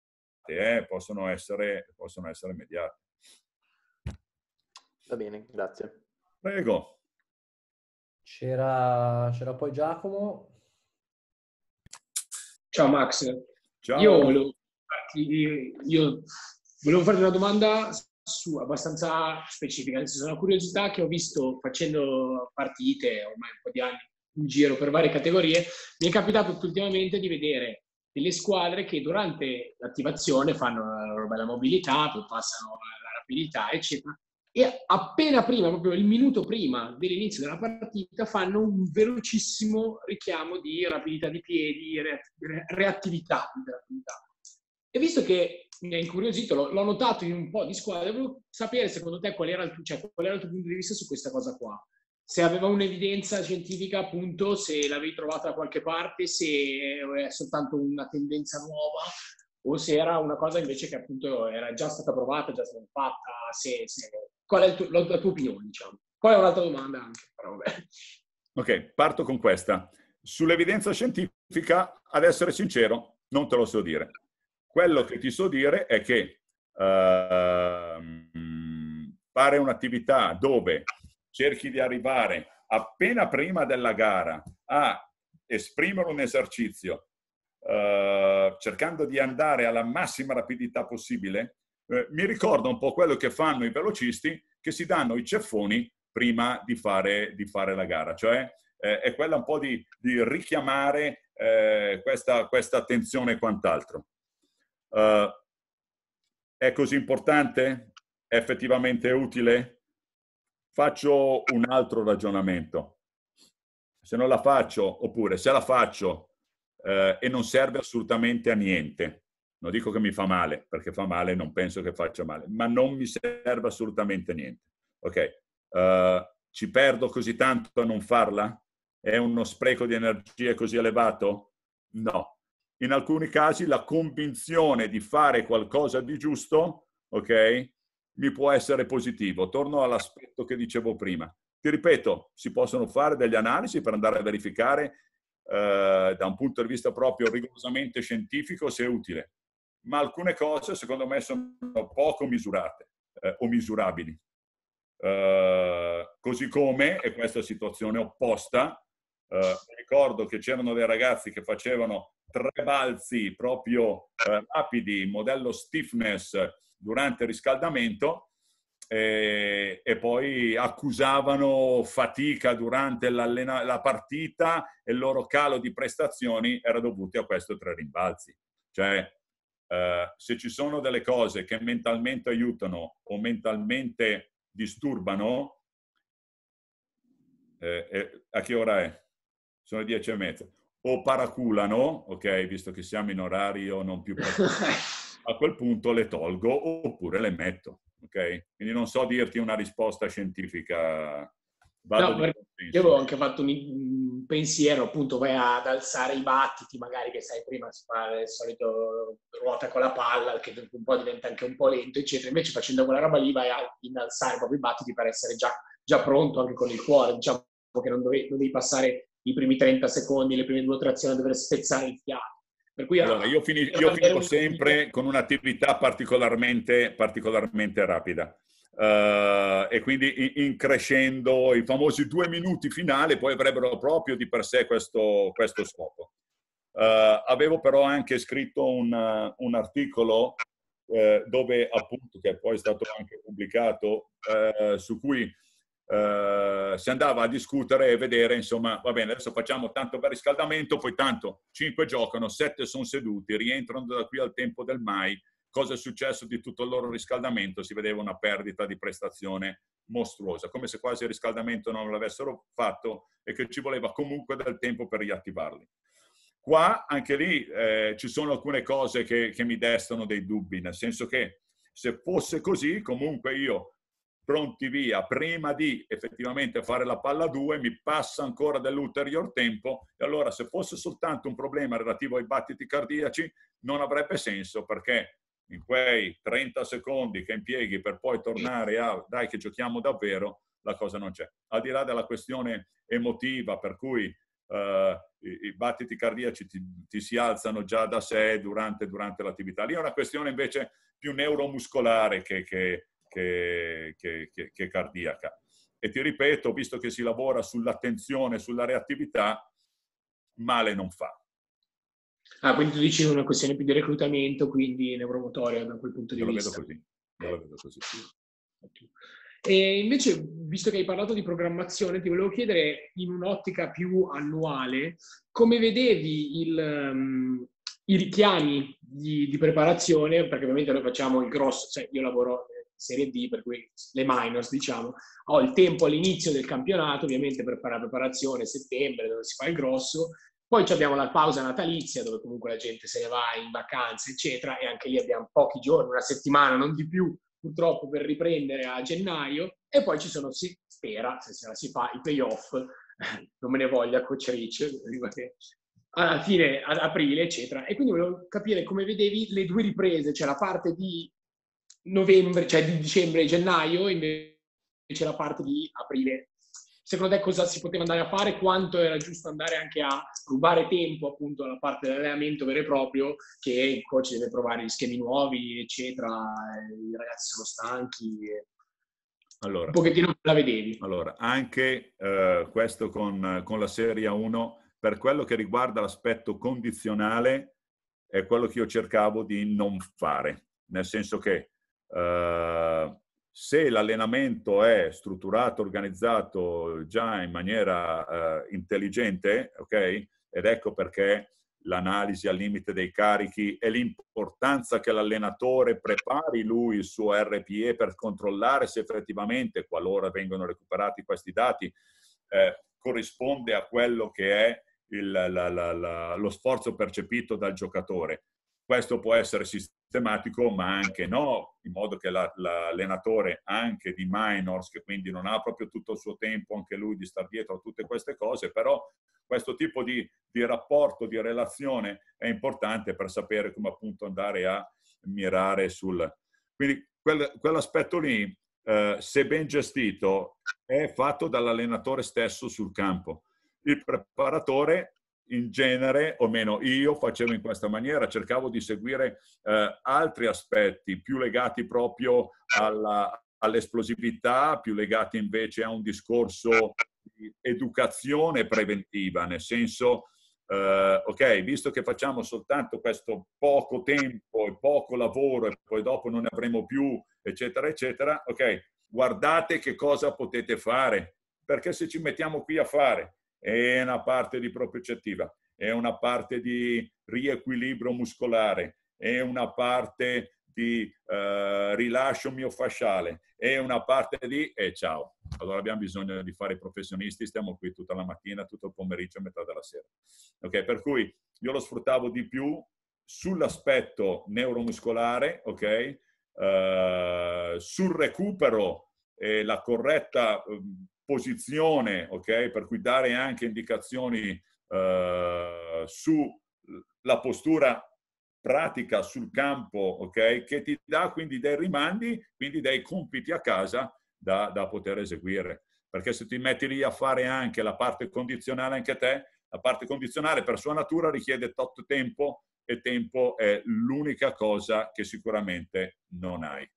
A: eh, possono, essere, possono essere immediate.
B: Va bene, grazie. Prego. C'era, c'era poi Giacomo. Ciao Max. Ciao. Io volevo io volevo farti una domanda su, abbastanza specifica, nel senso una curiosità che ho visto facendo partite ormai un po' di anni in giro per varie categorie, mi è capitato ultimamente di vedere delle squadre che durante l'attivazione fanno la mobilità, poi passano alla rapidità, eccetera, e appena prima, proprio il minuto prima dell'inizio della partita, fanno un velocissimo richiamo di rapidità di piedi, reattività della e visto che mi ha incuriosito, l'ho notato in un po' di squadre, volevo sapere secondo te qual era, il, cioè, qual era il tuo punto di vista su questa cosa qua. Se aveva un'evidenza scientifica, appunto, se l'avevi trovata da qualche parte, se è soltanto una tendenza nuova, o se era una cosa invece che appunto era già stata provata, già stata fatta, se, se... qual è tuo, la, tua opinione, diciamo. Poi ho un'altra domanda anche, però vabbè.
A: Ok, parto con questa. Sull'evidenza scientifica, ad essere sincero, non te lo so dire. Quello che ti so dire è che uh, fare un'attività dove cerchi di arrivare appena prima della gara a esprimere un esercizio uh, cercando di andare alla massima rapidità possibile, uh, mi ricorda un po' quello che fanno i velocisti che si danno i ceffoni prima di fare, di fare la gara, cioè eh, è quella un po' di, di richiamare eh, questa, questa attenzione e quant'altro. Uh, è così importante? È effettivamente utile? Faccio un altro ragionamento. Se non la faccio, oppure se la faccio uh, e non serve assolutamente a niente, non dico che mi fa male, perché fa male, non penso che faccia male, ma non mi serve assolutamente a niente. Ok, uh, ci perdo così tanto a non farla? È uno spreco di energie così elevato? No, in alcuni casi la convinzione di fare qualcosa di giusto, ok, mi può essere positivo. Torno all'aspetto che dicevo prima. Ti ripeto, si possono fare delle analisi per andare a verificare eh, da un punto di vista proprio rigorosamente scientifico se è utile, ma alcune cose secondo me sono poco misurate eh, o misurabili. Eh, così come, e questa è situazione opposta, eh, ricordo che c'erano dei ragazzi che facevano tre balzi proprio eh, rapidi, modello stiffness, durante il riscaldamento e, e poi accusavano fatica durante la partita e il loro calo di prestazioni era dovuto a questi tre rimbalzi. Cioè, eh, se ci sono delle cose che mentalmente aiutano o mentalmente disturbano, eh, eh, a che ora è? sono le 10 e mezza. O paraculano, ok, visto che siamo in orario non più (laughs) a quel punto le tolgo oppure le metto, ok? Quindi non so dirti una risposta scientifica. Vado no, io avevo anche
B: fatto un pensiero, appunto, vai ad alzare i battiti, magari che sai prima si fa il solito ruota con la palla, che dopo un po' diventa anche un po' lento, eccetera. Invece facendo quella roba lì vai a innalzare proprio i battiti per essere già, già pronto anche con il cuore, diciamo che non devi, non devi passare i primi 30 secondi, le prime due trazioni, dover spezzare il fiato. Per
A: cui, allora, io, fini, io finisco sempre un... con un'attività particolarmente, particolarmente rapida. Uh, e quindi in, in, crescendo i famosi due minuti finali poi avrebbero proprio di per sé questo, questo scopo. Uh, avevo però anche scritto un, un articolo uh, dove appunto, che poi è stato anche pubblicato, su cui eh, si andava a discutere e vedere, insomma, va bene, adesso facciamo tanto per riscaldamento, poi tanto 5 giocano, 7 sono seduti, rientrano da qui al tempo del mai, cosa è successo di tutto il loro riscaldamento? Si vedeva una perdita di prestazione mostruosa, come se quasi il riscaldamento non l'avessero fatto e che ci voleva comunque del tempo per riattivarli. Qua anche lì eh, ci sono alcune cose che, che mi destano dei dubbi, nel senso che se fosse così, comunque io pronti via, prima di effettivamente fare la palla 2, mi passa ancora dell'ulterior tempo e allora se fosse soltanto un problema relativo ai battiti cardiaci non avrebbe senso perché in quei 30 secondi che impieghi per poi tornare a dai che giochiamo davvero, la cosa non c'è. Al di là della questione emotiva per cui eh, i, i, battiti cardiaci ti, ti, si alzano già da sé durante, durante l'attività, lì è una questione invece più neuromuscolare che, che che, che, che, che cardiaca. E ti ripeto, visto che si lavora sull'attenzione, sulla reattività, male non fa.
B: Ah, quindi tu dici una questione più di reclutamento, quindi neuromotoria da quel punto di Io vista. Lo vedo così. Lo vedo così. E invece, visto che hai parlato di programmazione, ti volevo chiedere in un'ottica più annuale, come vedevi il, um, i richiami di, di, preparazione, perché ovviamente noi facciamo il grosso, cioè io lavoro Serie D, per cui le minors, diciamo, ho il tempo all'inizio del campionato, ovviamente per la preparazione, settembre, dove si fa il grosso, poi abbiamo la pausa natalizia, dove comunque la gente se ne va in vacanza, eccetera, e anche lì abbiamo pochi giorni, una settimana, non di più, purtroppo, per riprendere a gennaio, e poi ci sono, si spera, se se la si fa, i playoff, (laughs) non me ne voglia, coach Rich, (laughs) alla fine ad aprile, eccetera. E quindi volevo capire come vedevi le due riprese, cioè la parte di novembre, cioè di dicembre e gennaio, invece la parte di aprile. Secondo te cosa si poteva andare a fare? Quanto era giusto andare anche a rubare tempo appunto alla parte dell'allenamento vero e proprio, che il coach deve provare gli schemi nuovi, eccetera, i ragazzi sono stanchi. E...
A: Allora, un pochettino la vedevi. Allora, anche eh, questo con, con la Serie 1, per quello che riguarda l'aspetto condizionale, è quello che io cercavo di non fare, nel senso che Ehm, se l'allenamento è strutturato, organizzato già in maniera eh, intelligente, ok? Ed ecco perché l'analisi al limite dei carichi e l'importanza che l'allenatore prepari lui il suo RPE per controllare se effettivamente, qualora vengono recuperati questi dati, eh, corrisponde a quello che è il, la, la, la, lo sforzo percepito dal giocatore. Questo può essere sistemato sistematico, ma anche no, in modo che la, la, l'allenatore anche di minors, che quindi non ha proprio tutto il suo tempo, anche lui, di star dietro a tutte queste cose, però questo tipo di, di rapporto, di relazione è importante per sapere come appunto andare a mirare sul... Quindi quel, quell'aspetto lì, eh, se ben gestito, è fatto dall'allenatore stesso sul campo. Il preparatore in genere, o meno io, facevo in questa maniera, cercavo di seguire eh, altri aspetti più legati proprio alla, all'esplosività, più legati invece a un discorso di educazione preventiva, nel senso, eh, ok, visto che facciamo soltanto questo poco tempo e poco lavoro e poi dopo non ne avremo più, eccetera, eccetera, ok, guardate che cosa potete fare, perché se ci mettiamo qui a fare è una parte di propriocettiva, è una parte di riequilibrio muscolare, è una parte di eh, rilascio miofasciale, è una parte di... e eh, ciao. Allora abbiamo bisogno di fare i professionisti, stiamo qui tutta la mattina, tutto il pomeriggio, metà della sera. Ok, per cui io lo sfruttavo di più sull'aspetto neuromuscolare, ok? Uh, sul recupero e la corretta ehm, posizione, ok? Per cui dare anche indicazioni eh, sulla postura pratica sul campo, ok? Che ti dà quindi dei rimandi, quindi dei compiti a casa da, da poter eseguire. Perché se ti metti lì a fare anche la parte condizionale anche a te, la parte condizionale per sua natura richiede tot tempo e tempo è l'unica cosa che sicuramente non hai.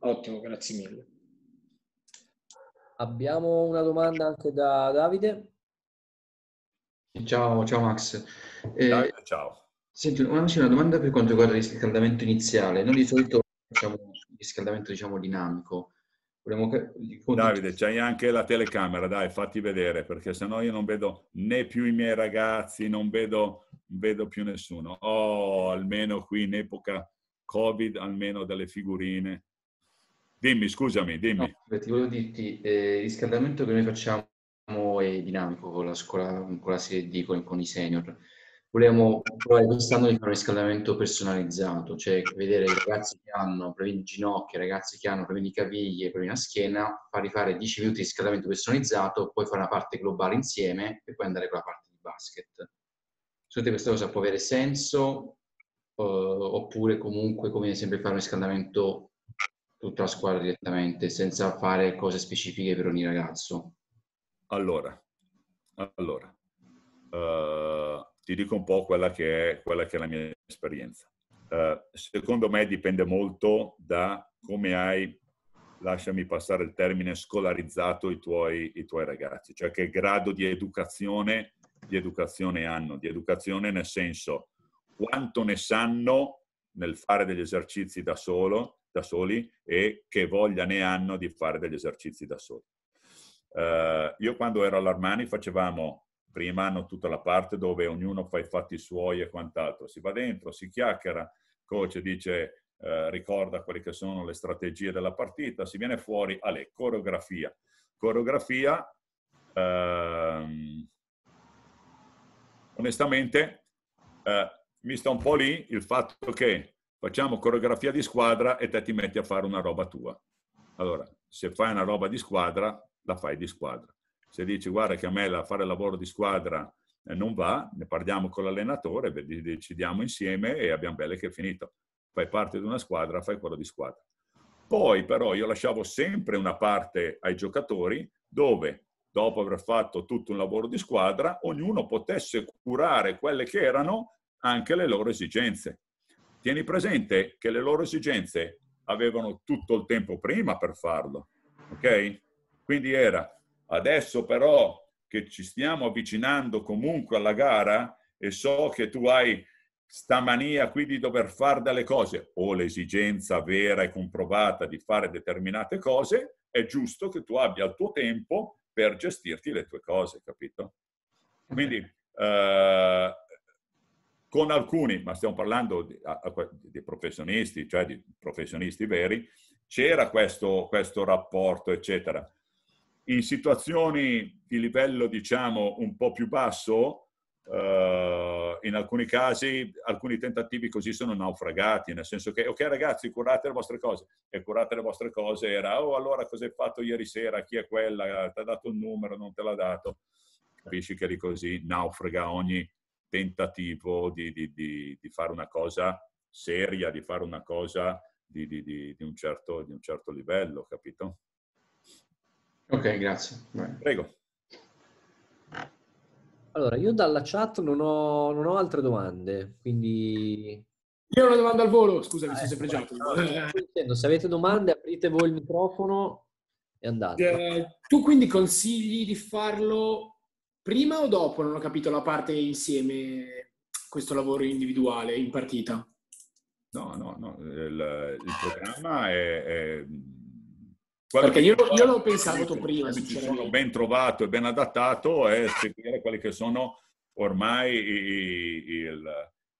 B: Ottimo, grazie mille. Abbiamo una domanda anche da Davide. Ciao, ciao Max. Eh, Davide, ciao. Senti, una, una domanda per quanto riguarda il riscaldamento iniziale. Noi di solito facciamo un
A: riscaldamento diciamo, dinamico. Volevamo... Davide, c'hai anche la telecamera, dai, fatti vedere, perché sennò io non vedo né più i miei ragazzi, non vedo, vedo più nessuno. Oh, almeno qui in epoca Covid, almeno delle figurine.
B: Dimmi, scusami, dimmi. No, eh, ti volevo dirti, eh, il riscaldamento che noi facciamo è dinamico con la scuola, con la serie D, con, con i senior. Volevamo provare quest'anno di fare un riscaldamento personalizzato, cioè vedere i ragazzi che hanno problemi di ginocchio, ragazzi che hanno problemi di caviglie, problemi alla schiena, farli fare 10 minuti di riscaldamento personalizzato, poi fare una parte globale insieme e poi andare con la parte di basket. Secondo questa cosa può avere senso eh, oppure comunque come sempre fare un riscaldamento tutta la squadra direttamente, senza fare cose specifiche per ogni ragazzo?
A: Allora, allora uh, ti dico un po' quella che è, quella che è la mia esperienza. Uh, secondo me dipende molto da come hai, lasciami passare il termine, scolarizzato i tuoi, i tuoi ragazzi, cioè che grado di educazione, di educazione hanno, di educazione nel senso quanto ne sanno nel fare degli esercizi da solo, da soli e che voglia ne hanno di fare degli esercizi da soli. Eh, io quando ero all'Armani facevamo prima hanno tutta la parte dove ognuno fa i fatti suoi e quant'altro, si va dentro, si chiacchiera, il coach dice eh, ricorda quelle che sono le strategie della partita, si viene fuori alle coreografia. Coreografia, ehm, onestamente, eh, mi sta un po' lì il fatto che facciamo coreografia di squadra e te ti metti a fare una roba tua. Allora, se fai una roba di squadra, la fai di squadra. Se dici guarda che a me la, fare lavoro di squadra eh, non va, ne parliamo con l'allenatore, decidiamo insieme e abbiamo belle che è finito. Fai parte di una squadra, fai quello di squadra. Poi però io lasciavo sempre una parte ai giocatori dove dopo aver fatto tutto un lavoro di squadra ognuno potesse curare quelle che erano anche le loro esigenze tieni presente che le loro esigenze avevano tutto il tempo prima per farlo, ok? Quindi era adesso però che ci stiamo avvicinando comunque alla gara e so che tu hai sta mania qui di dover fare delle cose o l'esigenza vera e comprovata di fare determinate cose, è giusto che tu abbia il tuo tempo per gestirti le tue cose, capito? Quindi eh, con alcuni, ma stiamo parlando di, di professionisti, cioè di professionisti veri, c'era questo, questo, rapporto, eccetera. In situazioni di livello, diciamo, un po' più basso, eh, in alcuni casi, alcuni tentativi così sono naufragati, nel senso che, ok ragazzi, curate le vostre cose. E curate le vostre cose era, oh allora cosa hai fatto ieri sera, chi è quella, ti ha dato un numero, non te l'ha dato. Capisci che lì così naufraga ogni, tentativo di, di, di, di fare una cosa seria, di fare una cosa di, un, certo, un certo livello, capito? Ok, grazie. Bene. Prego.
B: Allora, io dalla chat non ho, non ho, altre domande, quindi... Io ho una domanda al volo, scusami ah, se sei pregiato. Ecco. No, se avete domande aprite voi il microfono e andate. Eh, tu quindi consigli di farlo prima o dopo, non ho capito, la parte insieme, questo lavoro individuale in partita?
A: No, no, no, il, il programma è... è... Mm, Perché io, io l'ho
B: pensato prima, Ci
A: sono ben trovato e ben adattato è seguire quelli che sono ormai il,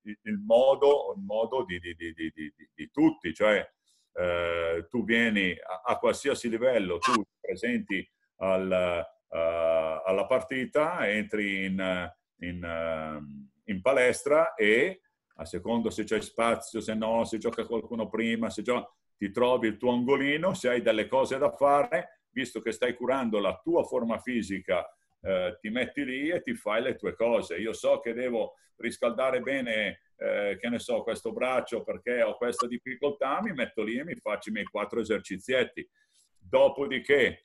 A: il modo, il modo di, di, di, di, tutti, cioè eh, tu vieni a, a, qualsiasi livello, tu ti presenti al, eh, alla partita, entri in, eh, in, eh, in palestra e a secondo se c'è spazio, se no, se gioca qualcuno prima, se gioca, ti trovi il tuo angolino, se hai delle cose da fare, visto che stai curando la tua forma fisica, eh, ti metti lì e ti fai le tue cose. Io so che devo riscaldare bene, eh, che ne so, questo braccio perché ho questa difficoltà, mi metto lì e mi faccio i miei quattro esercizietti. Dopodiché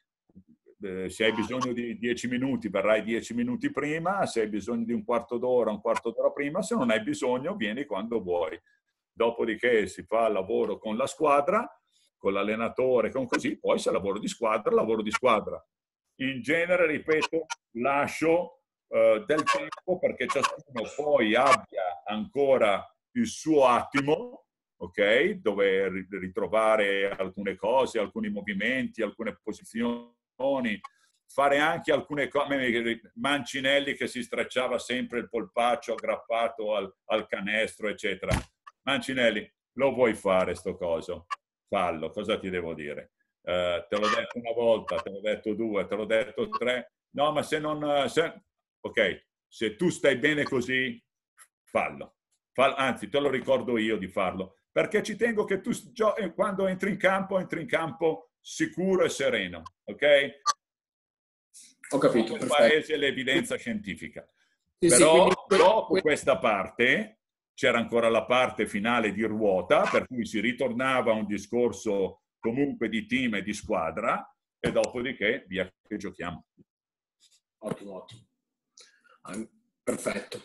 A: eh, se hai bisogno di 10 minuti verrai 10 minuti prima, se hai bisogno di un quarto d'ora, un quarto d'ora prima, se non hai bisogno vieni quando vuoi. Dopodiché si fa lavoro con la squadra, con l'allenatore, con così, poi se lavoro di squadra, lavoro di squadra. In genere, ripeto, lascio eh, del tempo perché ciascuno poi abbia ancora il suo attimo ok? Dove ritrovare alcune cose, alcuni movimenti, alcune posizioni fare anche alcune cose, Mancinelli che si stracciava sempre il polpaccio aggrappato al, al canestro, eccetera. Mancinelli, lo vuoi fare sto coso? Fallo, cosa ti devo dire? Eh, te l'ho detto una volta, te l'ho detto due, te l'ho detto tre. No, ma se non... Se... Ok, se tu stai bene così, fallo. fallo. Anzi, te lo ricordo io di farlo, perché ci tengo che tu eh, quando entri in campo, entri in campo sicuro e sereno, ok?
B: Ho capito. Il paese
A: è l'evidenza scientifica. Sì, Però sì, quindi... dopo questa parte c'era ancora la parte finale di ruota, per cui si ritornava a un discorso comunque di team e di squadra, e dopodiché via che giochiamo.
B: Ottimo, ottimo. Perfetto.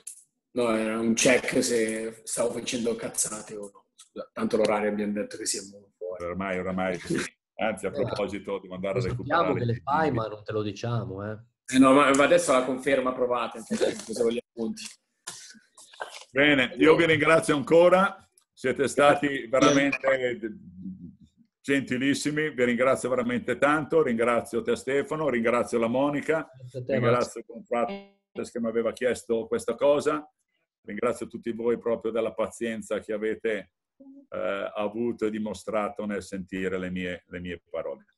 B: No, era un check se stavo facendo cazzate o no. Scusa, tanto l'orario abbiamo detto che siamo
A: fuori. Ormai, ormai.
B: Anzi, a eh, proposito, di mandare a recuperare. Sappiamo che le fai, ma non te lo diciamo, eh. eh no, ma adesso la conferma provata, cosa gli appunti. Bene,
A: io vi ringrazio ancora, siete stati veramente gentilissimi, vi ringrazio veramente tanto, ringrazio te Stefano, ringrazio la Monica, te, ringrazio Confrates che mi aveva chiesto questa cosa, ringrazio tutti voi proprio della pazienza che avete eh, avuto e dimostrato nel sentire le mie, le mie parole.